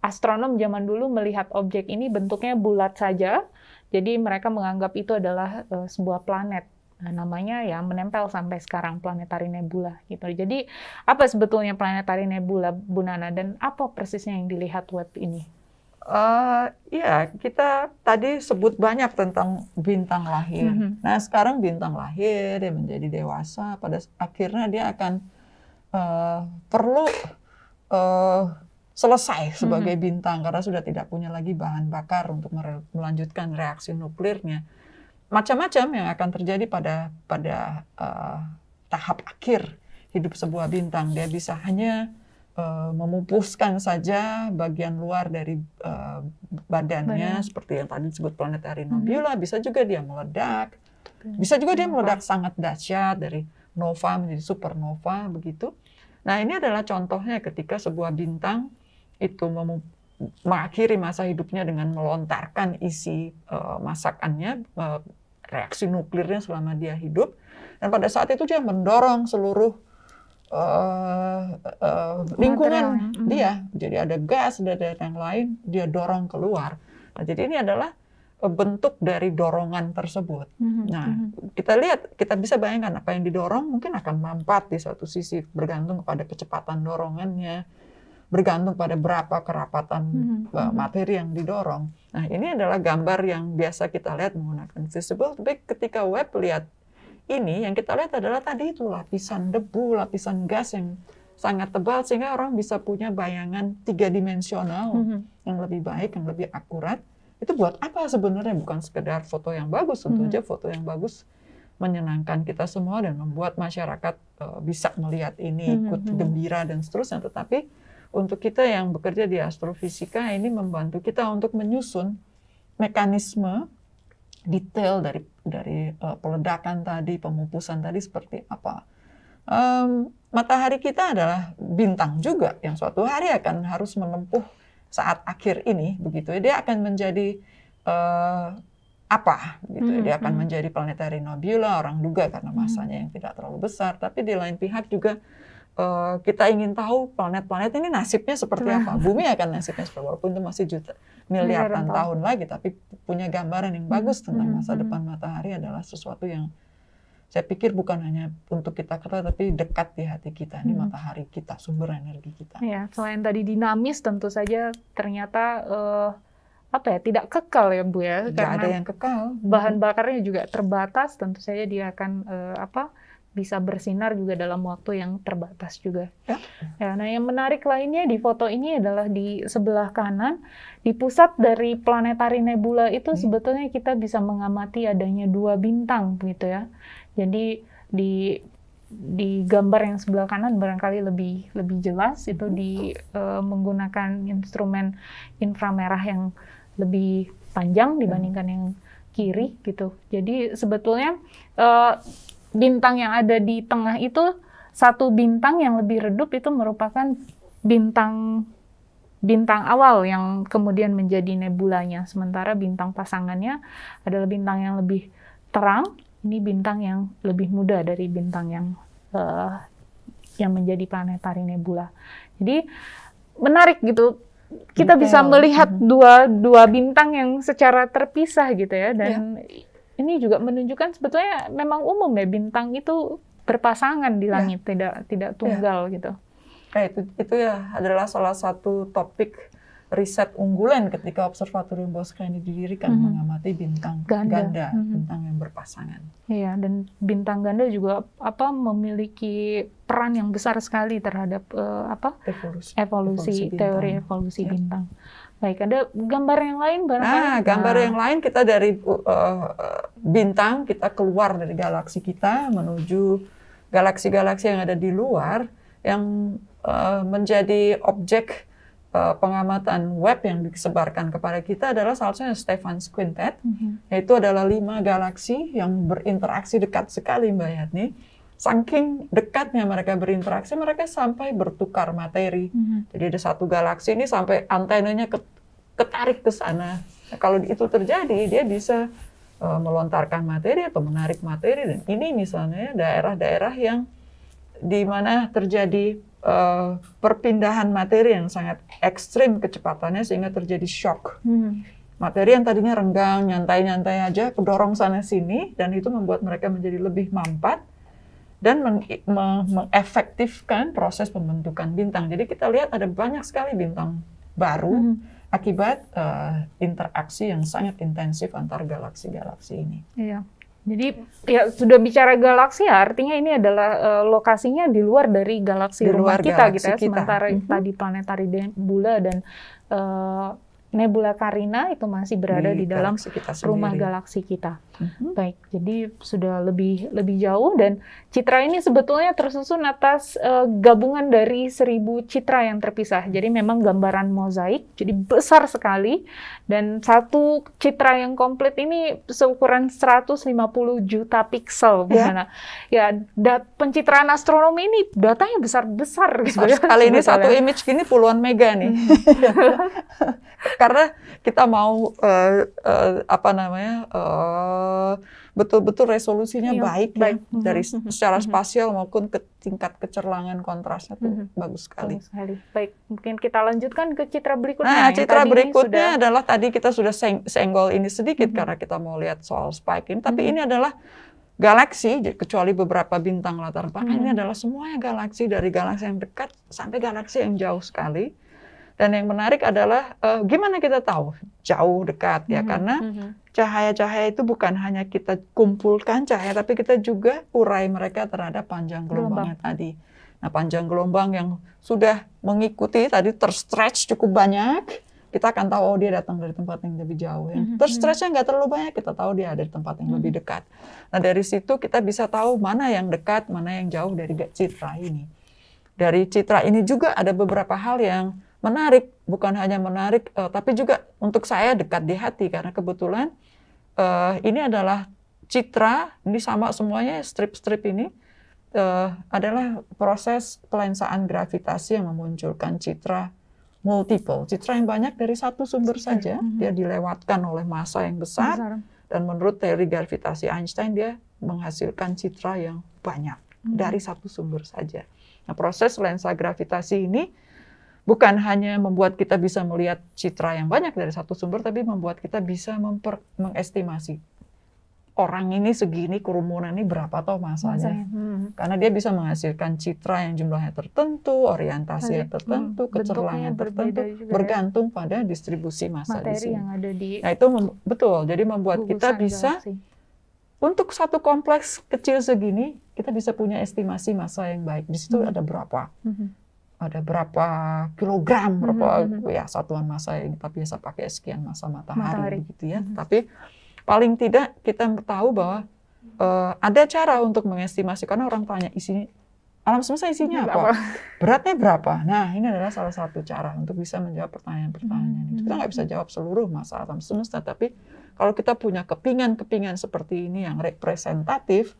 astronom zaman dulu melihat objek ini bentuknya bulat saja, jadi mereka menganggap itu adalah uh, sebuah planet. Nah, namanya ya menempel sampai sekarang planetari nebula gitu. Jadi apa sebetulnya planetari nebula Bu Nana? dan apa persisnya yang dilihat web ini? Uh, ya kita tadi sebut banyak tentang bintang lahir. Mm -hmm. Nah sekarang bintang lahir dia menjadi dewasa pada akhirnya dia akan uh, perlu uh, selesai sebagai mm-hmm. bintang karena sudah tidak punya lagi bahan bakar untuk melanjutkan reaksi nuklirnya. Macam-macam yang akan terjadi pada pada uh, tahap akhir hidup sebuah bintang. Dia bisa hanya uh, memupuskan saja bagian luar dari uh, badannya Badan. seperti yang tadi disebut planetary mm-hmm. nebula, mm -hmm. bisa juga dia meledak. Bisa juga dia meledak sangat dahsyat dari nova menjadi supernova begitu. Nah, ini adalah contohnya ketika sebuah bintang itu mengakhiri masa hidupnya dengan melontarkan isi uh, masakannya, uh, reaksi nuklirnya selama dia hidup. Dan pada saat itu dia mendorong seluruh uh, uh, lingkungan dia. Ya. Mm-hmm. Iya, jadi ada gas, ada yang lain, dia dorong keluar. Nah, jadi ini adalah bentuk dari dorongan tersebut. Mm-hmm. Nah, mm-hmm. kita lihat, kita bisa bayangkan apa yang didorong mungkin akan mampat di suatu sisi bergantung kepada kecepatan dorongannya, bergantung pada berapa kerapatan mm -hmm. materi yang didorong. Nah, ini adalah gambar yang biasa kita lihat menggunakan visible, tapi ketika web lihat ini, yang kita lihat adalah tadi itu lapisan debu, lapisan gas yang sangat tebal, sehingga orang bisa punya bayangan tiga dimensional mm -hmm. yang lebih baik, yang lebih akurat. Itu buat apa sebenarnya? Bukan sekedar foto yang bagus, tentu mm -hmm. foto yang bagus menyenangkan kita semua dan membuat masyarakat uh, bisa melihat ini ikut mm-hmm. gembira dan seterusnya tetapi untuk kita yang bekerja di astrofisika ini membantu kita untuk menyusun mekanisme detail dari dari uh, peledakan tadi, pemupusan tadi seperti apa. Um, matahari kita adalah bintang juga yang suatu hari akan harus menempuh saat akhir ini, begitu. Dia akan menjadi uh, apa, gitu. Dia akan mm-hmm. menjadi planetary nobula. Orang duga karena masanya yang tidak terlalu besar, tapi di lain pihak juga Eh, kita ingin tahu planet-planet ini nasibnya seperti nah. apa. Bumi akan nasibnya seperti walaupun itu masih juta miliaran tahun. tahun lagi, tapi punya gambaran yang bagus tentang hmm, masa hmm, hmm. depan matahari adalah sesuatu yang saya pikir bukan hanya untuk kita ketahui tapi dekat di hati kita ini matahari kita sumber energi kita. Ya, selain tadi dinamis tentu saja ternyata uh, apa ya tidak kekal ya bu ya Tidak ada yang kekal. Bahan bakarnya juga terbatas tentu saja dia akan uh, apa bisa bersinar juga dalam waktu yang terbatas juga. Ya. ya nah yang menarik lainnya di foto ini adalah di sebelah kanan, di pusat dari planetari nebula itu hmm. sebetulnya kita bisa mengamati adanya dua bintang gitu ya. Jadi di di gambar yang sebelah kanan barangkali lebih lebih jelas itu di uh, menggunakan instrumen inframerah yang lebih panjang dibandingkan hmm. yang kiri gitu. Jadi sebetulnya uh, bintang yang ada di tengah itu satu bintang yang lebih redup itu merupakan bintang bintang awal yang kemudian menjadi nebulanya. Sementara bintang pasangannya adalah bintang yang lebih terang. Ini bintang yang lebih muda dari bintang yang uh, yang menjadi planetari nebula. Jadi menarik gitu. Kita Detail. bisa melihat mm-hmm. dua dua bintang yang secara terpisah gitu ya dan yeah ini juga menunjukkan sebetulnya memang umum ya bintang itu berpasangan di ya. langit, ya. tidak tidak ya. tunggal gitu. ya. gitu. Eh, itu itu ya adalah salah satu topik riset unggulan ketika observatorium Bosca ini didirikan -hmm. mengamati bintang ganda, ganda -hmm. bintang yang berpasangan. Iya, dan bintang ganda juga apa memiliki peran yang besar sekali terhadap uh, apa evolusi, evolusi, evolusi teori evolusi ya. bintang. Baik, ada gambar yang lain barangkali. Nah, gambar yang lain kita dari uh, bintang kita keluar dari galaksi kita menuju galaksi-galaksi yang ada di luar yang uh, menjadi objek uh, pengamatan web yang disebarkan kepada kita adalah salah satunya Stefan's Quintet, mm -hmm. yaitu adalah lima galaksi yang berinteraksi dekat sekali Mbak Yatni saking dekatnya mereka berinteraksi, mereka sampai bertukar materi. Mm-hmm. Jadi ada satu galaksi ini sampai antenanya ketarik ke sana. Nah, kalau itu terjadi, dia bisa uh, melontarkan materi atau menarik materi. Dan ini misalnya daerah-daerah yang di mana terjadi uh, perpindahan materi yang sangat ekstrim kecepatannya sehingga terjadi shock. Mm-hmm materi yang tadinya renggang, nyantai-nyantai aja, kedorong sana-sini, dan itu membuat mereka menjadi lebih mampat, dan mengefektifkan meng, mengefektifkan proses pembentukan bintang. Jadi kita lihat ada banyak sekali bintang baru mm -hmm. akibat uh, interaksi yang sangat intensif antar galaksi-galaksi ini. Iya. Jadi ya sudah bicara galaksi ya artinya ini adalah uh, lokasinya di luar dari galaksi di luar rumah kita kita, gitu ya. Kita. Sementara mm -hmm. tadi planetari bulan dan uh, Nebula Carina itu masih berada di, di dalam rumah galaksi kita. hmm Baik, jadi sudah lebih lebih jauh dan citra ini sebetulnya tersusun atas uh, gabungan dari seribu citra yang terpisah. Jadi memang gambaran mozaik, jadi besar sekali dan satu citra yang komplit ini seukuran 150 juta piksel, ya. Bagaimana? Ya, da- pencitraan astronomi ini datanya besar-besar. Sekali ini satu image gini puluhan mega nih. karena kita mau uh, uh, apa namanya betul eh, betul-betul resolusinya iya, baik, ya. baik ya dari mhm, secara mhm. spasial maupun ke tingkat kecerlangan kontrasnya tuh mm -hmm. bagus sekali. sekali. Baik, mungkin kita lanjutkan ke citra berikutnya. Nah, citra berikutnya sudah... adalah tadi kita sudah seng senggol ini sedikit mm -hmm. karena kita mau lihat soal spike ini, tapi mm -hmm. ini adalah galaksi kecuali beberapa bintang latar belakang -hmm. ini adalah semuanya galaksi dari galaksi yang dekat sampai galaksi yang jauh sekali dan yang menarik adalah uh, gimana kita tahu jauh dekat ya mm -hmm. karena mm-hmm. cahaya-cahaya itu bukan hanya kita kumpulkan cahaya tapi kita juga urai mereka terhadap panjang gelombangnya Gelombang. tadi. Nah, panjang gelombang yang sudah mengikuti tadi terstretch cukup banyak, kita akan tahu oh dia datang dari tempat yang lebih jauh. Yang mm-hmm, terstretchnya mm-hmm. nggak terlalu banyak, kita tahu dia ada di tempat yang lebih dekat. Nah, dari situ kita bisa tahu mana yang dekat, mana yang jauh dari citra ini. Dari citra ini juga ada beberapa hal yang menarik, bukan hanya menarik, uh, tapi juga untuk saya dekat di hati karena kebetulan uh, ini adalah citra, ini sama semuanya strip-strip ini uh, adalah proses pelensaan gravitasi yang memunculkan citra multiple, citra yang banyak dari satu sumber iya, saja, mhm. dia dilewatkan oleh massa yang besar, besar dan menurut teori gravitasi Einstein dia menghasilkan citra yang banyak hmm dari satu sumber saja. Nah, proses lensa gravitasi ini bukan hanya membuat kita bisa melihat citra yang banyak dari satu sumber, tapi membuat kita bisa memper, mengestimasi orang ini segini kerumunan ini berapa toh masanya. Hmm. Karena dia bisa menghasilkan citra yang jumlahnya tertentu, orientasi yang tertentu, hmm, kecerlangan tertentu, ya. bergantung pada distribusi masa di sini. Yang ada di nah itu betul, jadi membuat kita bisa untuk satu kompleks kecil segini kita bisa punya estimasi masa yang baik. Di situ hmm. ada berapa. Hmm ada berapa kilogram hmm, berapa mm-hmm. ya satuan massa yang kita biasa pakai sekian masa matahari, matahari. gitu ya. Mm-hmm. Tapi paling tidak kita tahu bahwa uh, ada cara untuk mengestimasi karena orang tanya isinya alam semesta isinya apa? apa? Beratnya berapa? Nah, ini adalah salah satu cara untuk bisa menjawab pertanyaan-pertanyaan. Hmm. Kita nggak bisa hmm. jawab seluruh masa alam semesta, tapi kalau kita punya kepingan-kepingan seperti ini yang representatif,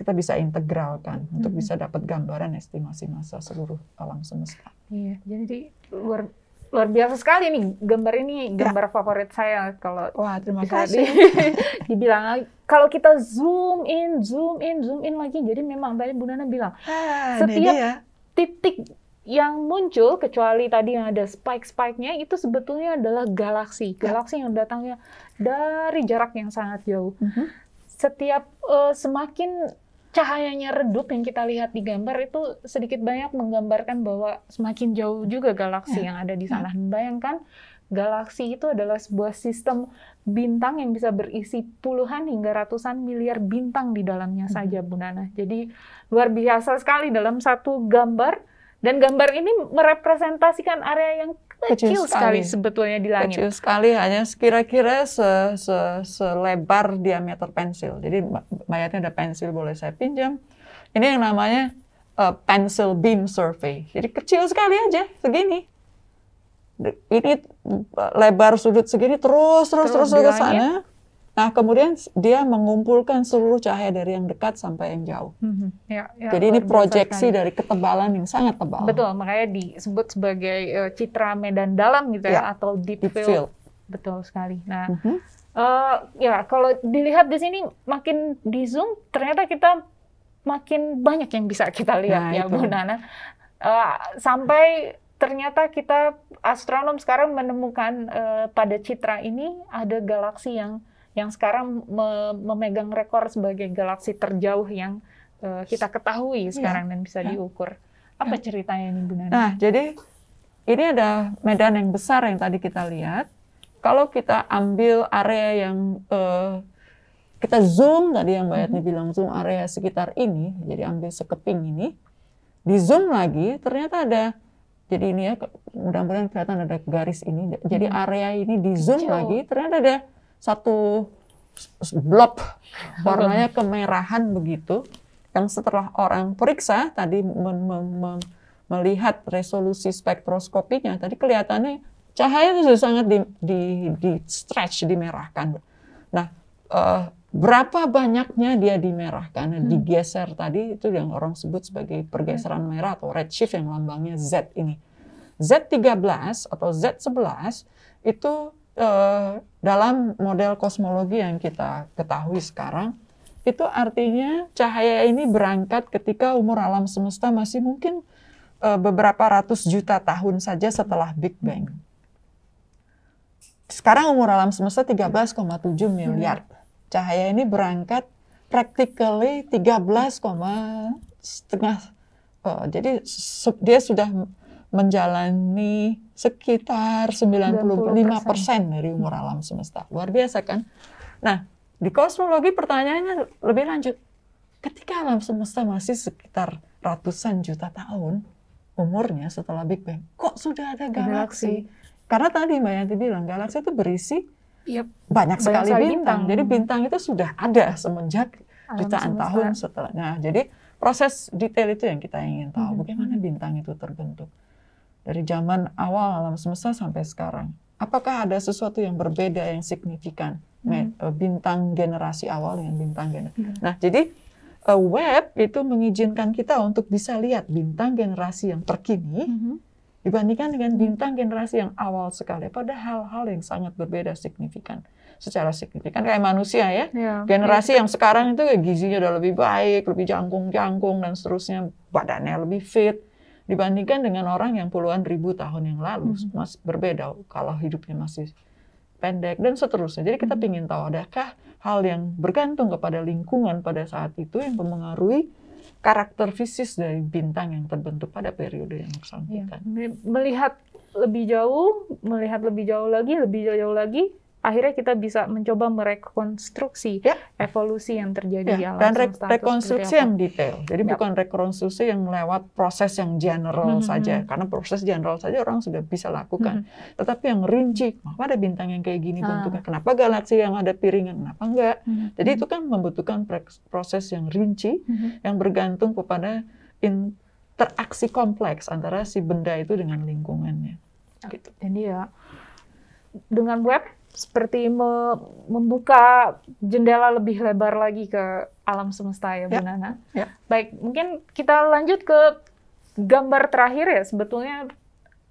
kita bisa integralkan hmm. untuk bisa dapat gambaran estimasi masa seluruh alam semesta. Iya, jadi luar luar biasa sekali nih gambar ini ya. gambar ya. favorit saya kalau wah terima kasih dibilang kalau kita zoom in zoom in zoom in lagi jadi memang tadi Bu Nana bilang ah, setiap dia. Ya. titik yang muncul kecuali tadi yang ada spike-spike-nya itu sebetulnya adalah galaksi ya. galaksi yang datangnya dari jarak yang sangat jauh mm -hmm. setiap uh, semakin cahayanya redup yang kita lihat di gambar itu sedikit banyak menggambarkan bahwa semakin jauh juga galaksi ya. yang ada di ya. sana. Ya. Bayangkan galaksi itu adalah sebuah sistem bintang yang bisa berisi puluhan hingga ratusan miliar bintang di dalamnya hmm. saja, Bu Nana. Jadi luar biasa sekali dalam satu gambar dan gambar ini merepresentasikan area yang kecil, sekali. sekali sebetulnya di langit. Kecil sekali, hanya kira-kira se, se, selebar diameter pensil. Jadi mayatnya ada pensil, boleh saya pinjam. Ini yang namanya uh, pencil beam survey. Jadi kecil sekali aja, segini. Ini eh, lebar sudut segini terus terus terus, terus ke sana. Nah, kemudian dia mengumpulkan seluruh cahaya dari yang dekat sampai yang jauh. Mm-hmm. Ya, ya, Jadi ini proyeksi dari ketebalan yang sangat tebal. Betul, makanya disebut sebagai uh, citra medan dalam gitu ya, ya atau deep, deep field. field. Betul sekali. Nah, mm-hmm. uh, ya kalau dilihat di sini makin di zoom ternyata kita makin banyak yang bisa kita lihat nah, ya itu. Bu Nana. Uh, sampai ternyata kita astronom sekarang menemukan uh, pada citra ini ada galaksi yang yang sekarang memegang rekor sebagai galaksi terjauh yang eh, kita ketahui iya. sekarang dan bisa iya. diukur. Apa iya. ceritanya ini Bu Nani? Nah, jadi ini ada medan yang besar yang tadi kita lihat. Kalau kita ambil area yang uh, kita zoom tadi yang Mbak Yatni mm-hmm. bilang zoom area sekitar ini, jadi ambil sekeping ini, di zoom lagi ternyata ada jadi ini ya mudah-mudahan kelihatan ada garis ini. Jadi mm-hmm. area ini di zoom lagi ternyata ada satu blob warnanya kemerahan begitu yang setelah orang periksa tadi melihat resolusi spektroskopinya tadi kelihatannya cahaya itu sudah sangat di, di, di stretch dimerahkan. Nah, uh, berapa banyaknya dia dimerahkan, nah, hmm. digeser tadi itu yang orang sebut sebagai pergeseran hmm. merah atau redshift yang lambangnya Z ini. Z13 atau Z11 itu uh, dalam model kosmologi yang kita ketahui sekarang, itu artinya cahaya ini berangkat ketika umur alam semesta masih mungkin uh, beberapa ratus juta tahun saja setelah Big Bang. Sekarang umur alam semesta 13,7 miliar. Cahaya ini berangkat practically 13, setengah. Uh, jadi dia sudah menjalani sekitar 95% persen dari umur alam semesta. Luar biasa kan? Nah, di kosmologi pertanyaannya lebih lanjut. Ketika alam semesta masih sekitar ratusan juta tahun umurnya setelah Big Bang, kok sudah ada galaksi? Karena tadi Mbak Yanti bilang galaksi itu berisi yep. banyak, banyak sekali bintang. bintang. Jadi bintang itu sudah ada semenjak alam jutaan semesta. tahun setelahnya jadi proses detail itu yang kita ingin tahu. Hmm. Bagaimana bintang itu terbentuk? dari zaman awal alam semesta sampai sekarang. Apakah ada sesuatu yang berbeda yang signifikan hmm. Eh, bintang generasi awal dengan bintang generasi? Hmm. Nah, jadi eh, web itu mengizinkan kita untuk bisa lihat bintang generasi yang terkini hmm. dibandingkan dengan bintang generasi yang awal sekali pada hal-hal yang sangat berbeda signifikan secara signifikan kayak manusia ya, ya iya. generasi ya. yang sekarang itu gizinya udah lebih baik lebih jangkung-jangkung dan seterusnya badannya lebih fit dibandingkan dengan orang yang puluhan ribu tahun yang lalu mm -hmm. mas berbeda kalau hidupnya masih pendek dan seterusnya. Jadi kita mhm. ingin tahu adakah hal yang bergantung kepada lingkungan pada saat itu yang mempengaruhi karakter fisis dari bintang yang terbentuk pada periode yang bersangkutan. Ya. Melihat lebih jauh, melihat lebih jauh lagi, lebih jauh lagi, akhirnya kita bisa mencoba merekonstruksi ya. evolusi yang terjadi ya. alam Dan re rekonstruksi yang detail. Jadi ya. bukan rekonstruksi yang lewat proses yang general -hmm. saja. Mhm. Karena proses general saja orang sudah bisa lakukan. -hmm. Tetapi yang rinci, kenapa ada bintang yang kayak gini ah. Kenapa galaksi yang ada piringan? Kenapa enggak? -hmm. Jadi mhm. itu kan membutuhkan proses yang rinci -hmm. yang bergantung kepada interaksi kompleks antara si benda itu dengan lingkungannya. Gitu. Jadi ya dengan web seperti me membuka jendela lebih lebar lagi ke alam semesta ya, Bu ya. Nana. Ya. Baik, mungkin kita lanjut ke gambar terakhir ya. Sebetulnya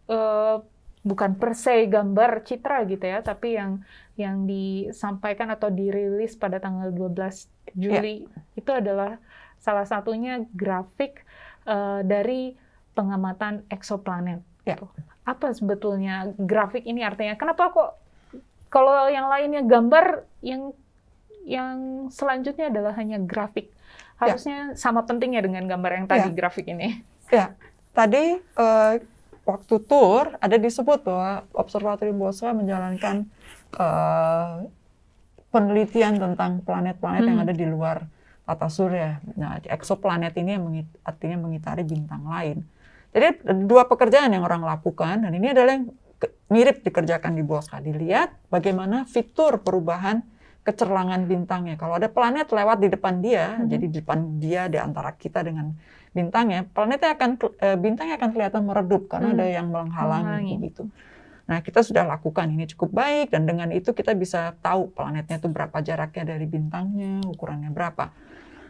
uh, bukan per gambar citra gitu ya, tapi yang yang disampaikan atau dirilis pada tanggal 12 Juli ya. itu adalah salah satunya grafik uh, dari pengamatan eksoplanet. Ya. Apa sebetulnya grafik ini artinya? Kenapa kok kalau yang lainnya gambar, yang yang selanjutnya adalah hanya grafik. Ya. Harusnya ya. sama pentingnya dengan gambar yang tadi ya. grafik ini. Ya, tadi uh, waktu tour ada disebut bahwa Observatorium bosra menjalankan uh, penelitian tentang planet-planet hmm. yang ada di luar tata surya. Nah, eksoplanet ini yang mengit artinya mengitari bintang lain. Jadi dua pekerjaan yang orang lakukan dan ini adalah yang mirip dikerjakan di bawah sekali lihat bagaimana fitur perubahan kecerlangan bintangnya. Kalau ada planet lewat di depan dia, hmm. jadi di depan dia di antara kita dengan bintangnya, planetnya akan eh, bintangnya akan kelihatan meredup karena hmm. ada yang menghalangi gitu. Nah, kita sudah lakukan ini cukup baik dan dengan itu kita bisa tahu planetnya itu berapa jaraknya dari bintangnya, ukurannya berapa.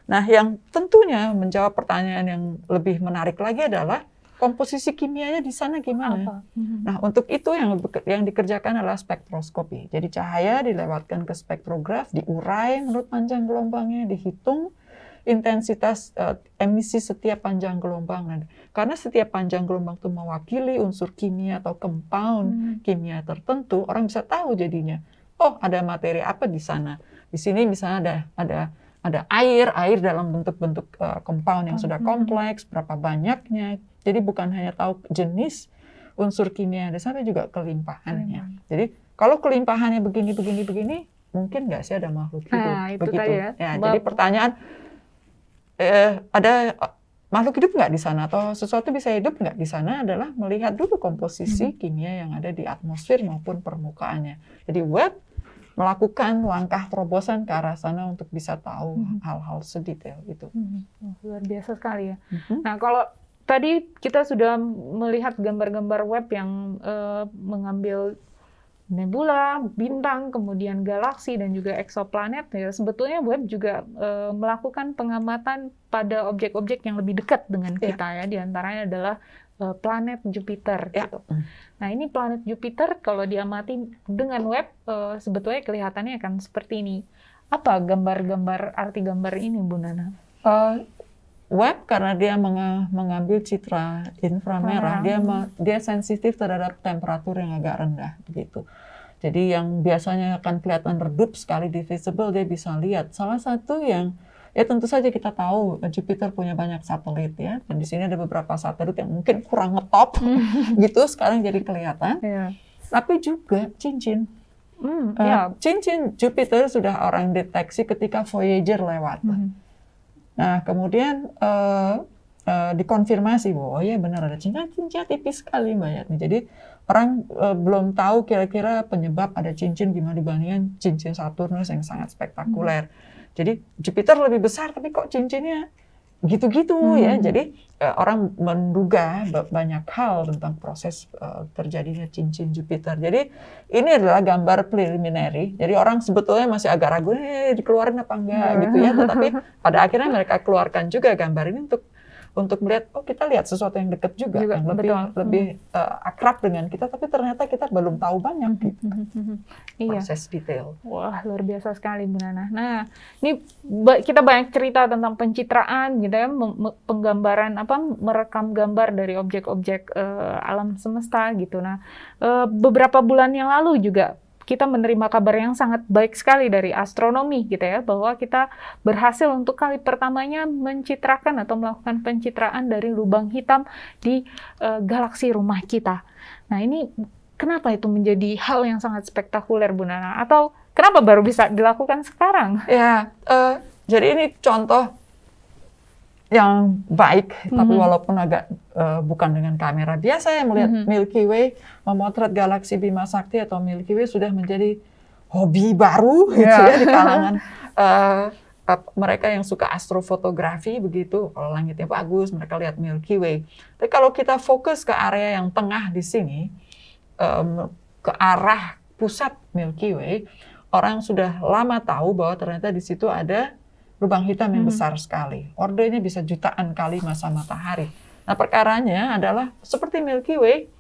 Nah, yang tentunya menjawab pertanyaan yang lebih menarik lagi adalah komposisi kimianya di sana gimana? Apa? Mhm. Nah, untuk itu yang yang dikerjakan adalah spektroskopi. Jadi cahaya dilewatkan ke spektrograf, diurai menurut panjang gelombangnya, dihitung intensitas uh, emisi setiap panjang gelombang. Nah, karena setiap panjang gelombang itu mewakili unsur kimia atau compound hmm. kimia tertentu, orang bisa tahu jadinya. Oh, ada materi apa di sana? Di sini misalnya ada ada ada air, air dalam bentuk-bentuk uh, compound yang sudah mm-hmm. kompleks, berapa banyaknya. Jadi bukan hanya tahu jenis unsur kimia ada, tapi juga kelimpahannya. Jadi kalau kelimpahannya begini, begini, begini, mungkin nggak sih ada makhluk hidup nah, itu begitu. ya. ya Jadi pertanyaan, eh, ada makhluk hidup nggak di sana atau sesuatu bisa hidup nggak di sana adalah melihat dulu komposisi mm-hmm. kimia yang ada di atmosfer maupun permukaannya. Jadi web melakukan langkah terobosan ke arah sana untuk bisa tahu mm-hmm. hal-hal -hmm. sedetail itu. -hmm. luar biasa sekali ya. -hmm. Nah kalau tadi kita sudah melihat gambar-gambar web yang uh, mengambil nebula, bintang, kemudian galaksi dan juga eksoplanet. Ya, sebetulnya web juga eh, melakukan pengamatan pada objek-objek yang lebih dekat dengan iya. kita yeah. ya. Di antaranya adalah Eh, planet Jupiter ya. gitu. Nah, ini planet Jupiter kalau diamati dengan web eh, sebetulnya kelihatannya akan seperti ini. Apa gambar-gambar arti gambar ini, Bu Nana? Uh, web karena dia mengambil citra inframerah, dia dia sensitif terhadap temperatur yang agak rendah begitu. Jadi yang biasanya akan kelihatan redup sekali divisible dia bisa lihat. Salah satu yang Ya tentu saja kita tahu eh, Jupiter punya banyak satelit ya, dan di sini ada beberapa satelit yang mungkin kurang ngetop gitu sekarang jadi kelihatan. Yeah. Tapi juga cincin. Mm, uh, Cincin Jupiter sudah orang deteksi ketika Voyager lewat. Mm. Nah kemudian uh, uh, dikonfirmasi bahwa oh ya benar ada cincin, nah, cincin tipis sekali banyak nih. Jadi orang uh, belum tahu kira-kira penyebab ada cincin gimana dibandingkan cincin Saturnus yang sangat spektakuler. Hmm. Jadi Jupiter lebih besar tapi kok cincinnya gitu-gitu ya. hmm. ya. Jadi uh, orang menduga banyak hal tentang proses uh, terjadinya cincin Jupiter. Jadi ini adalah gambar preliminary. Jadi orang sebetulnya masih agak ragu, eh dikeluarin apa enggak hmm. gitu ya. Tetapi pada akhirnya mereka keluarkan juga gambar ini untuk untuk melihat oh kita lihat sesuatu yang dekat juga, juga yang lebih betul. lebih uh, akrab dengan kita tapi ternyata kita belum tahu banyak hmm, gitu. Hmm, iya. Proses detail. Wah, luar biasa sekali Bu Nana. Nah, ini kita banyak cerita tentang pencitraan gitu ya, penggambaran apa merekam gambar dari objek-objek uh, alam semesta gitu. Nah, uh, beberapa bulan yang lalu juga kita menerima kabar yang sangat baik sekali dari astronomi gitu ya bahwa kita berhasil untuk kali pertamanya mencitrakan atau melakukan pencitraan dari lubang hitam di uh, galaksi rumah kita. Nah, ini kenapa itu menjadi hal yang sangat spektakuler Bu Nana atau kenapa baru bisa dilakukan sekarang? Ya, uh, jadi ini contoh yang baik, mm -hmm. tapi mm-hmm. walaupun agak uh, bukan dengan kamera biasa yang melihat mm -hmm. Milky Way, memotret galaksi Bima Sakti atau Milky Way sudah menjadi hobi baru yeah. gitu ya di kalangan uh, mereka yang suka astrofotografi begitu kalau langitnya bagus mereka lihat Milky Way. Tapi kalau kita fokus ke area yang tengah di sini um, ke arah pusat Milky Way, orang sudah lama tahu bahwa ternyata di situ ada lubang hitam yang hmm. besar sekali. Ordernya bisa jutaan kali masa matahari. Nah, perkaranya adalah seperti Milky Way,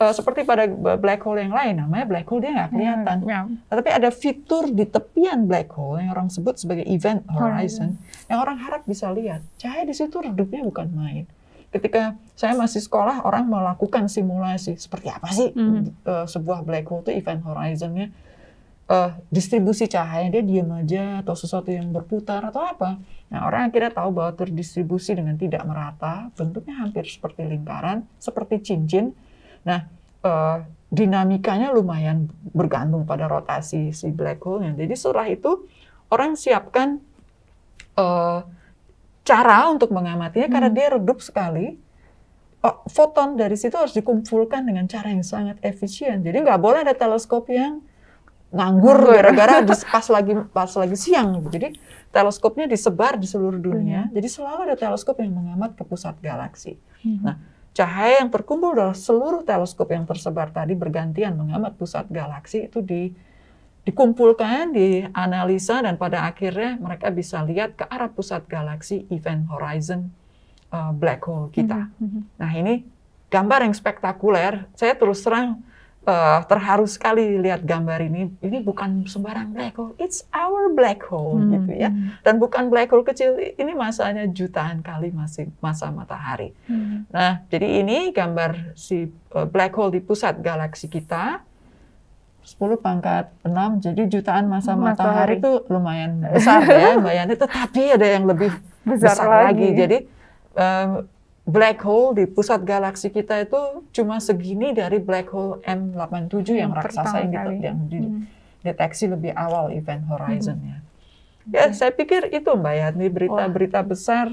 uh, seperti pada black hole yang lain, namanya black hole dia nggak hmm, kelihatan. Hmm, ya. yeah. nah, Tapi ada fitur di tepian black hole yang orang sebut sebagai event horizon, yang orang harap bisa lihat. Cahaya di situ redupnya bukan main. Ketika saya masih sekolah, orang melakukan simulasi seperti apa sih hmm. uh, sebuah black hole itu event horizonnya uh, distribusi cahaya dia diam aja atau sesuatu yang berputar atau apa. Nah orang akhirnya tahu bahwa terdistribusi dengan tidak merata, bentuknya hampir seperti lingkaran, seperti cincin. Nah uh, dinamikanya lumayan bergantung pada rotasi si black hole Jadi setelah itu orang siapkan uh, cara untuk mengamatinya hmm. karena dia redup sekali. Oh, foton dari situ harus dikumpulkan dengan cara yang sangat efisien. Jadi nggak boleh ada teleskop yang nganggur gara-gara pas lagi pas lagi siang gitu. Jadi teleskopnya disebar di seluruh dunia. Hmm. Jadi selalu ada teleskop yang mengamat ke pusat galaksi. Hmm. Nah, cahaya yang terkumpul dari seluruh teleskop yang tersebar tadi bergantian mengamat pusat galaksi itu di dikumpulkan, dianalisa dan pada akhirnya mereka bisa lihat ke arah pusat galaksi event horizon uh, black hole kita. Hmm. Nah, ini gambar yang spektakuler. Saya terus terang uh, terharu sekali lihat gambar ini. Ini bukan sembarang black hole, it's our black hole hmm. gitu ya. Dan bukan black hole kecil, ini masanya jutaan kali masih masa matahari. Hmm. Nah, jadi ini gambar si eh, black hole di pusat galaksi kita. 10 pangkat 6, jadi jutaan masa matahari, matahari itu lumayan besar ya Yanti. Tetapi ada yang lebih besar, besar lagi. lagi. Jadi um, black hole di pusat galaksi kita itu cuma segini dari black hole M87 yang, hmm, yang raksasa yang, dite- yang dideteksi hmm. lebih awal event horizonnya. Hmm. Ya, okay. saya pikir itu Mbak ini berita-berita besar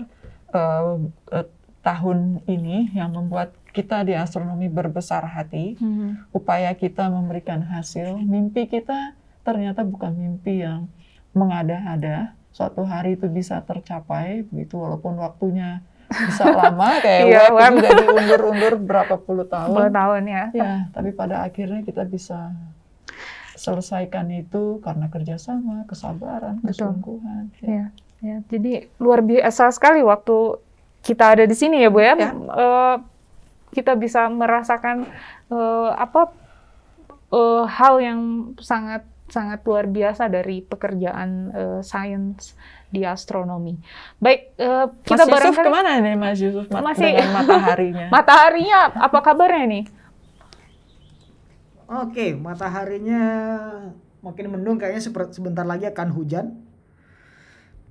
uh, uh, tahun ini yang membuat kita di astronomi berbesar hati. Hmm. Upaya kita memberikan hasil, mimpi kita ternyata bukan mimpi yang mengada-ada. Suatu hari itu bisa tercapai, begitu walaupun waktunya bisa lama kayak iya, web juga diundur-undur berapa puluh tahun. Puluh tahun ya. Ya, tapi pada akhirnya kita bisa selesaikan itu karena kerjasama, kesabaran, kesungguhan. Ya. Ya, ya. Jadi luar biasa sekali waktu kita ada di sini ya Bu ya. ya. kita bisa merasakan uh, apa uh, hal yang sangat sangat luar biasa dari pekerjaan uh, sains di astronomi. Baik, uh, kita Mas Yusuf kemana nih Mas Yusuf mat masih, dengan mataharinya? mataharinya apa kabarnya nih? Oke, mataharinya makin mendung kayaknya sebentar lagi akan hujan.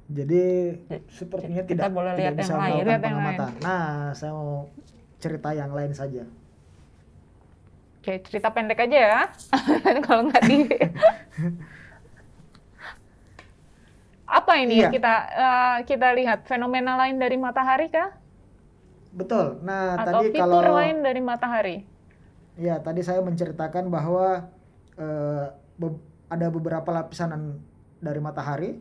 Jadi ya, sepertinya kita tidak boleh tidak lihat bisa yang lain, lihat yang Nah, saya mau cerita yang lain saja. Oke, cerita pendek aja ya. Kalau nggak di apa ini iya. kita uh, kita lihat fenomena lain dari matahari kah? Betul. Nah, Atau tadi fitur kalau lain dari matahari. Ya, tadi saya menceritakan bahwa uh, be ada beberapa lapisan dari matahari.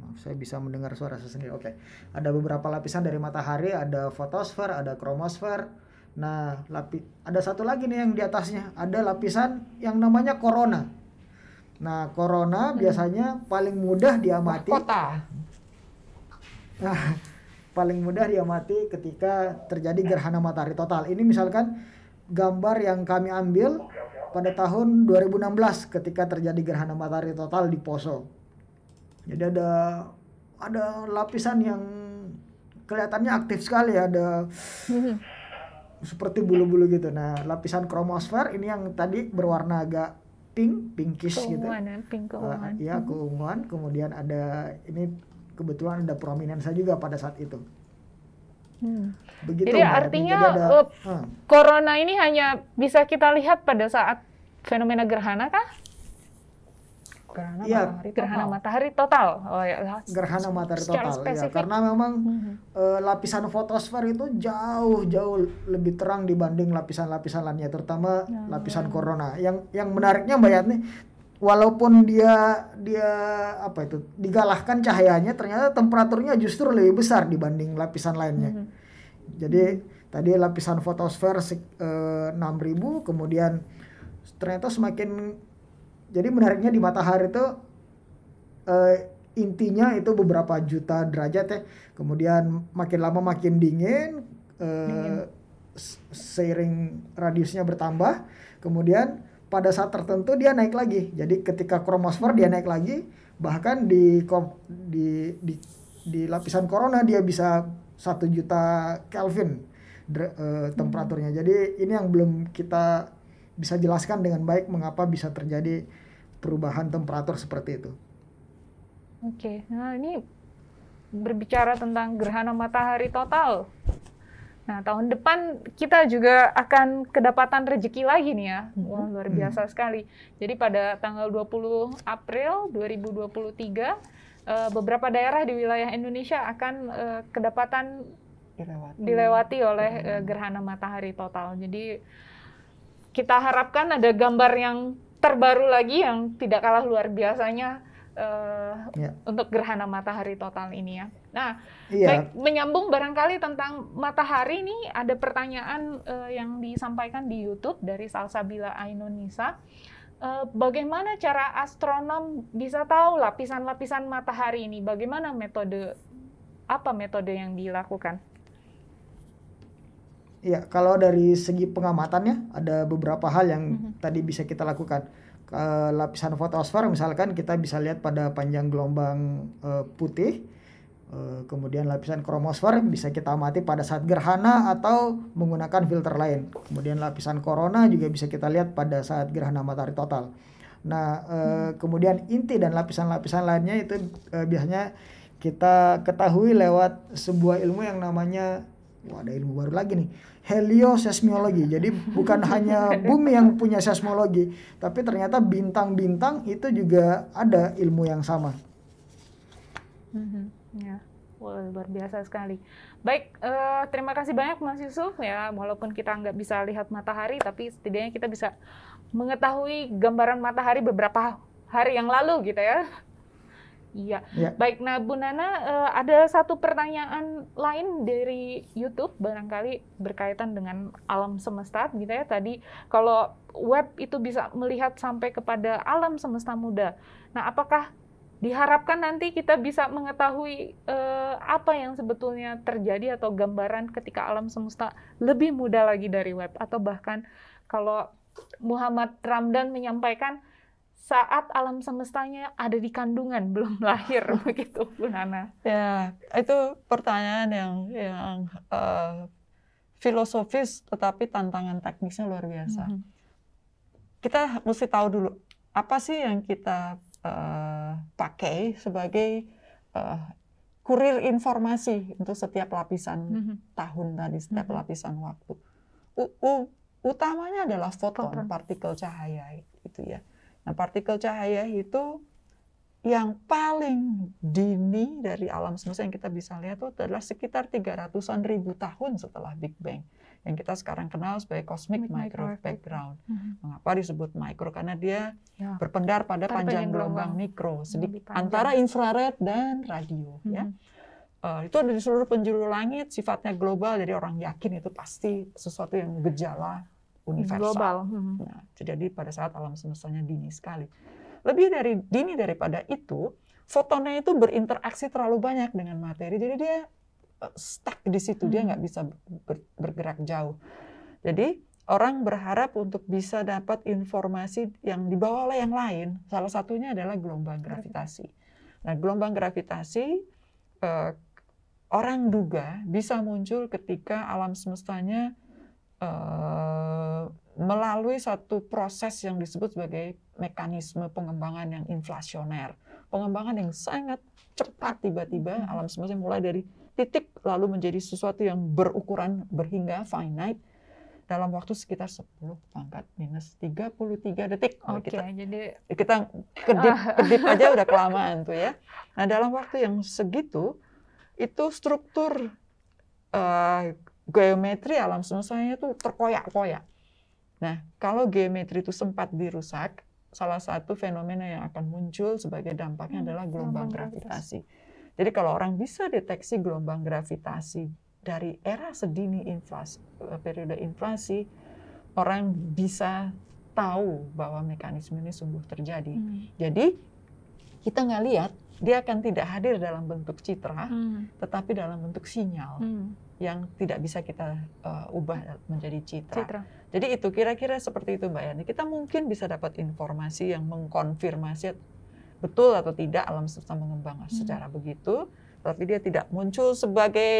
Maaf, saya bisa mendengar suara saya sendiri. Oke. Okay. Ada beberapa lapisan dari matahari, ada fotosfer, ada kromosfer, Nah, lapi, ada satu lagi nih yang di atasnya, ada lapisan yang namanya corona. Nah, corona hmm. biasanya paling mudah diamati. Kota. Nah, paling mudah diamati ketika terjadi gerhana matahari total. Ini misalkan gambar yang kami ambil pada tahun 2016 ketika terjadi gerhana matahari total di Poso. Jadi ada ada lapisan yang kelihatannya aktif sekali ada hmm seperti bulu-bulu gitu. Nah, lapisan kromosfer ini yang tadi berwarna agak pink, pinkish keunguan, gitu. Pink ah, keunguan. Uh, iya, mhm. keunguan. Kemudian ada ini kebetulan ada prominensa juga pada saat itu. Hmm. Begitu, Jadi Mbak. artinya Jadi ada, uh, uh, corona ini hanya bisa kita lihat pada saat fenomena gerhana kah? Gerhana ya, matahari total. Gerhana matahari total. Oh ya. Gerhana matahari total. Ya, karena memang hmm. uh, lapisan fotosfer itu jauh-jauh lebih terang dibanding lapisan-lapisan lainnya, terutama ah. lapisan corona. Yang yang menariknya Mbak Yatni, walaupun dia dia apa itu digalahkan cahayanya ternyata temperaturnya justru lebih besar dibanding lapisan lainnya. Mm -hmm. Jadi tadi lapisan fotosfer eh, 6000 kemudian ternyata semakin jadi menariknya di matahari itu uh, eh, intinya itu beberapa juta derajat ya kemudian makin lama makin dingin, uh, dingin. seiring radiusnya bertambah kemudian pada saat tertentu dia naik lagi. Jadi ketika kromosfer dia naik lagi, bahkan di di di, di lapisan corona dia bisa satu juta Kelvin dre, uh, hmm. temperaturnya. Jadi ini yang belum kita bisa jelaskan dengan baik mengapa bisa terjadi perubahan temperatur seperti itu. Oke, okay. nah ini berbicara tentang gerhana matahari total. Nah, tahun depan kita juga akan kedapatan rezeki lagi nih ya. Hmm. Wah, luar hmm. biasa sekali. Jadi pada tanggal 20 April 2023, eh, beberapa daerah di wilayah Indonesia akan eh, kedapatan dilewati, dilewati oleh hmm. eh, gerhana matahari total. Jadi kita harapkan ada gambar yang terbaru lagi yang tidak kalah luar biasanya uh, ya. untuk gerhana matahari total ini ya. Nah, ya. baik, menyambung barangkali tentang matahari ini ada pertanyaan uh, yang disampaikan di YouTube dari Salsabila Ainunisa. Eh, bagaimana cara astronom bisa tahu lapisan-lapisan matahari ini? Bagaimana metode apa metode yang dilakukan? Ya, kalau dari segi pengamatannya ada beberapa hal yang mm -hmm. tadi bisa kita lakukan. Uh, lapisan fotosfer misalkan kita bisa lihat pada panjang gelombang uh, putih. Uh, kemudian lapisan kromosfer bisa kita amati pada saat gerhana atau menggunakan filter lain. Kemudian lapisan korona juga bisa kita lihat pada saat gerhana matahari total. Nah, uh, kemudian inti dan lapisan-lapisan lainnya itu uh, biasanya kita ketahui lewat sebuah ilmu yang namanya wah ada ilmu baru lagi nih heliosesmologi. Jadi bukan hanya bumi yang punya seismologi, tapi ternyata bintang-bintang itu juga ada ilmu yang sama. Mm-hmm. Ya, wow, luar biasa sekali. Baik, uh, terima kasih banyak Mas Yusuf ya. Walaupun kita nggak bisa lihat matahari, tapi setidaknya kita bisa mengetahui gambaran matahari beberapa hari yang lalu gitu ya. Iya. Ya. Baik, nah Bu Nana eh, ada satu pertanyaan lain dari YouTube barangkali berkaitan dengan alam semesta gitu ya tadi kalau web itu bisa melihat sampai kepada alam semesta muda. Nah, apakah diharapkan nanti kita bisa mengetahui eh, apa yang sebetulnya terjadi atau gambaran ketika alam semesta lebih muda lagi dari web atau bahkan kalau Muhammad Ramdan menyampaikan saat alam semestanya ada di kandungan belum lahir begitu Bu Nana. Ya itu pertanyaan yang yang uh, filosofis tetapi tantangan teknisnya luar biasa. Mm -hmm. Kita mesti tahu dulu apa sih yang kita uh, pakai sebagai uh, kurir informasi untuk setiap lapisan mm -hmm. tahun tadi setiap mm -hmm. lapisan waktu. U, u, utamanya adalah foton, foton. partikel cahaya itu ya Nah, partikel cahaya itu yang paling dini dari alam semesta yang kita bisa lihat itu adalah sekitar 300-an ribu tahun setelah Big Bang yang kita sekarang kenal sebagai cosmic Microwave background. Mm-hmm. Mengapa disebut micro? Karena dia ya. berpendar pada panjang gelombang, mikro, sedikit antara infrared dan radio. Ya. Mm-hmm. Ya. Uh, itu ada di seluruh penjuru langit, sifatnya global, jadi orang yakin itu pasti sesuatu yang gejala universal. Global. Nah, terjadi pada saat alam semestanya dini sekali. Lebih dari dini daripada itu, fotonnya itu berinteraksi terlalu banyak dengan materi. Jadi dia eh, stuck di situ, hmm. dia nggak bisa bergerak jauh. Jadi orang berharap untuk bisa dapat informasi yang dibawa oleh yang lain. Salah satunya adalah gelombang gravitasi. Nah, gelombang gravitasi eh, orang duga bisa muncul ketika alam semestanya uh, melalui satu proses yang disebut sebagai mekanisme pengembangan yang inflasioner. Pengembangan yang sangat cepat tiba-tiba hmm. alam semesta mulai dari titik lalu menjadi sesuatu yang berukuran berhingga finite dalam waktu sekitar 10 pangkat minus 33 detik. Nah, Oke, okay, kita, jadi kita kedip kedip aja udah kelamaan tuh ya. Nah, dalam waktu yang segitu itu struktur uh, geometri alam semestanya itu terkoyak-koyak. Nah, kalau geometri itu sempat dirusak, salah satu fenomena yang akan muncul sebagai dampaknya hmm, adalah gelombang, gravitasi. gravitasi. Jadi kalau orang bisa deteksi gelombang gravitasi dari era sedini inflasi, eh, periode inflasi, orang bisa tahu bahwa mekanisme ini sungguh terjadi. Hmm. Jadi kita nggak lihat, dia akan tidak hadir dalam bentuk citra, hmm. tetapi dalam bentuk sinyal. Hmm yang tidak bisa kita uh, ubah menjadi citra. citra. Jadi itu kira-kira seperti itu Mbak Yani. Kita mungkin bisa dapat informasi yang mengkonfirmasi betul atau tidak alam semesta mengembang hmm. secara begitu berarti dia tidak muncul sebagai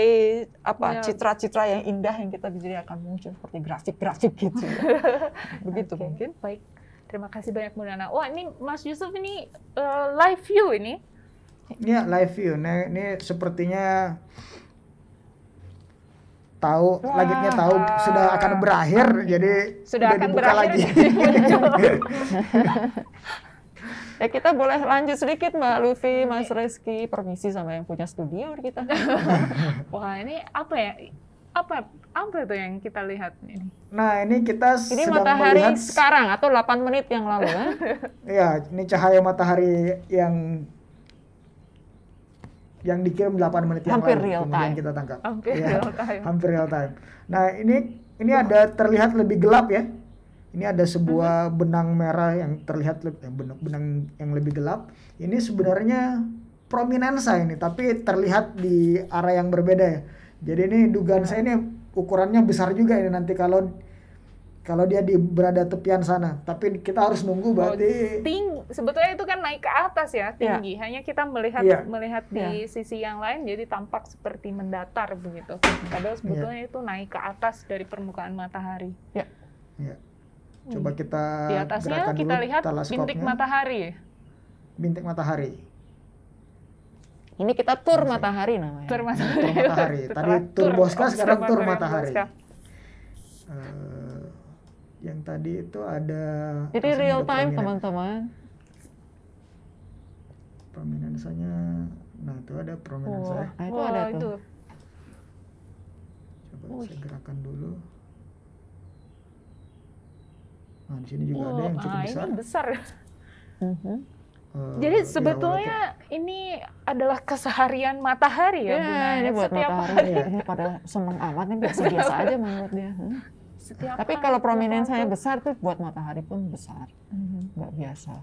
apa ya. citra-citra ya. yang indah yang kita jadi akan muncul seperti grafik-grafik gitu ya. begitu okay. mungkin baik terima kasih banyak Bu Nana wah ini Mas Yusuf ini uh, live view ini ya live view nah ini sepertinya tahu Wah. langitnya tahu sudah akan berakhir jadi sudah, akan dibuka berakhir lagi. ya kita boleh lanjut sedikit Mbak Luffy, Mas Reski, permisi sama yang punya studio kita. Wah ini apa ya? Apa apa itu yang kita lihat ini? Nah ini kita ini sedang matahari melihat... sekarang atau 8 menit yang lalu? Eh? Iya ini cahaya matahari yang yang dikirim 8 menit yang hampir lalu real kemudian time. kita tangkap. Hampir ya, real time. Hampir real time. Nah, ini ini ada terlihat lebih gelap ya. Ini ada sebuah mhm. benang merah yang terlihat eh, benang, benang yang lebih gelap. Ini sebenarnya prominensa ini, tapi terlihat di arah yang berbeda ya. Jadi ini dugaan iya. saya ini ukurannya besar juga ini nanti kalau kalau dia di berada tepian sana tapi kita harus nunggu oh, berarti tinggi. sebetulnya itu kan naik ke atas ya iya. tinggi ya. hanya kita melihat ya. melihat di ya. sisi yang lain jadi tampak seperti mendatar begitu iya. padahal sebetulnya itu naik ke atas dari permukaan matahari ya coba hmm. kita di atasnya kita dulu lihat bintik matahari bintik matahari ini kita tur matahari namanya tur matahari, tur matahari. tadi tur, boska sekarang tur matahari, yang tadi itu ada Jadi real time teman-teman. prominensanya nah itu ada prominensa Oh, itu oh, ada itu. tuh. Coba Uy. saya gerakan dulu. Nah, di sini juga oh, ada yang cukup ah, besar. Ini besar. Uh Jadi sebetulnya ya, ini adalah keseharian matahari ya, ya Bu Ini buat Setiap matahari hari. ya. Pada seneng amat ini biasa biasa aja menurut dia. Hmm setiap tapi kalau prominen saya besar tuh buat matahari pun besar mm-hmm. nggak biasa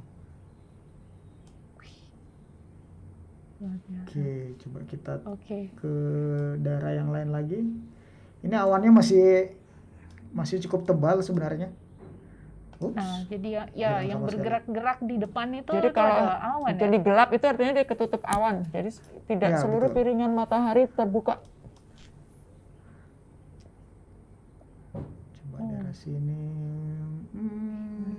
Oke, coba kita okay. ke daerah yang lain lagi. Ini awannya masih masih cukup tebal sebenarnya. Nah, jadi ya, ya yang bergerak-gerak di depan itu jadi itu kalau awan. Jadi ya? gelap itu artinya dia ketutup awan. Jadi tidak ya, seluruh betul. piringan matahari terbuka sini hmm.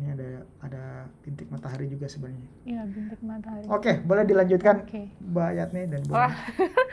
ini ada ada bintik matahari juga sebenarnya iya bintik matahari oke boleh dilanjutkan okay. mbak Yatni dan boleh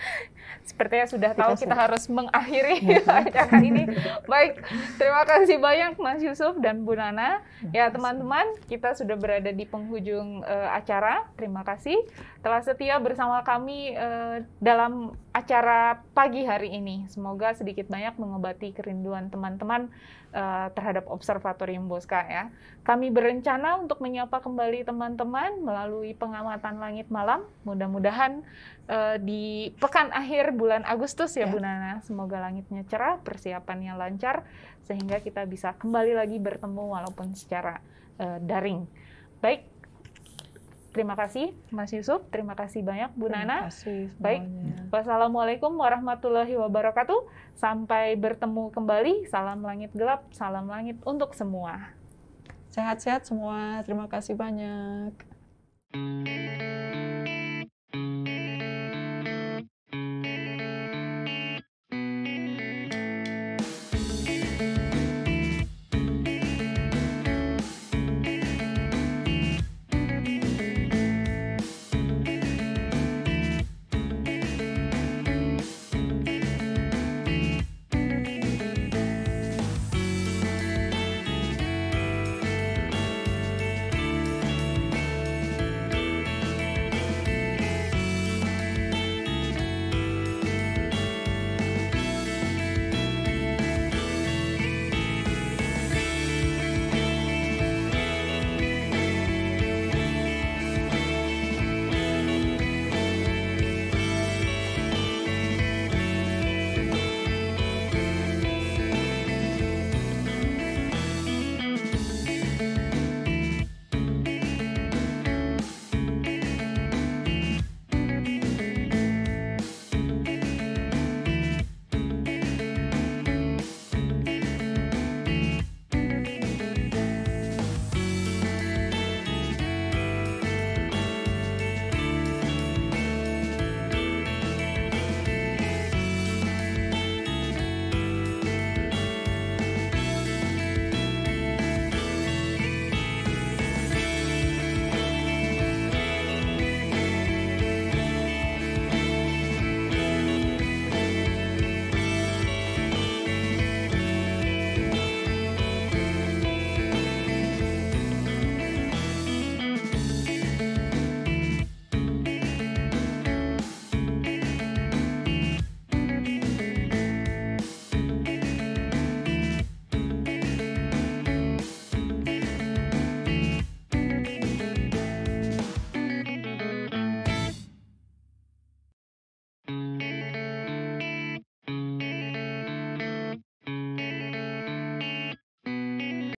Sepertinya sudah tahu kita, kita harus mengakhiri iya. acara ini. Baik, terima kasih banyak Mas Yusuf dan Bu Nana. Iya, ya teman-teman, kita sudah berada di penghujung uh, acara. Terima kasih telah setia bersama kami uh, dalam acara pagi hari ini. Semoga sedikit banyak mengobati kerinduan teman-teman uh, terhadap Observatorium Bosca ya. Kami berencana untuk menyapa kembali teman-teman melalui pengamatan langit malam. Mudah-mudahan uh, di pekan akhir akhir bulan Agustus ya, ya. Bu Nana. Semoga langitnya cerah, persiapannya lancar sehingga kita bisa kembali lagi bertemu walaupun secara uh, daring. Baik, Terima kasih Mas Yusuf, terima kasih banyak Bu terima Nana. Kasih Baik. Wassalamualaikum warahmatullahi wabarakatuh. Sampai bertemu kembali. Salam langit gelap, salam langit untuk semua. Sehat-sehat semua. Terima kasih banyak.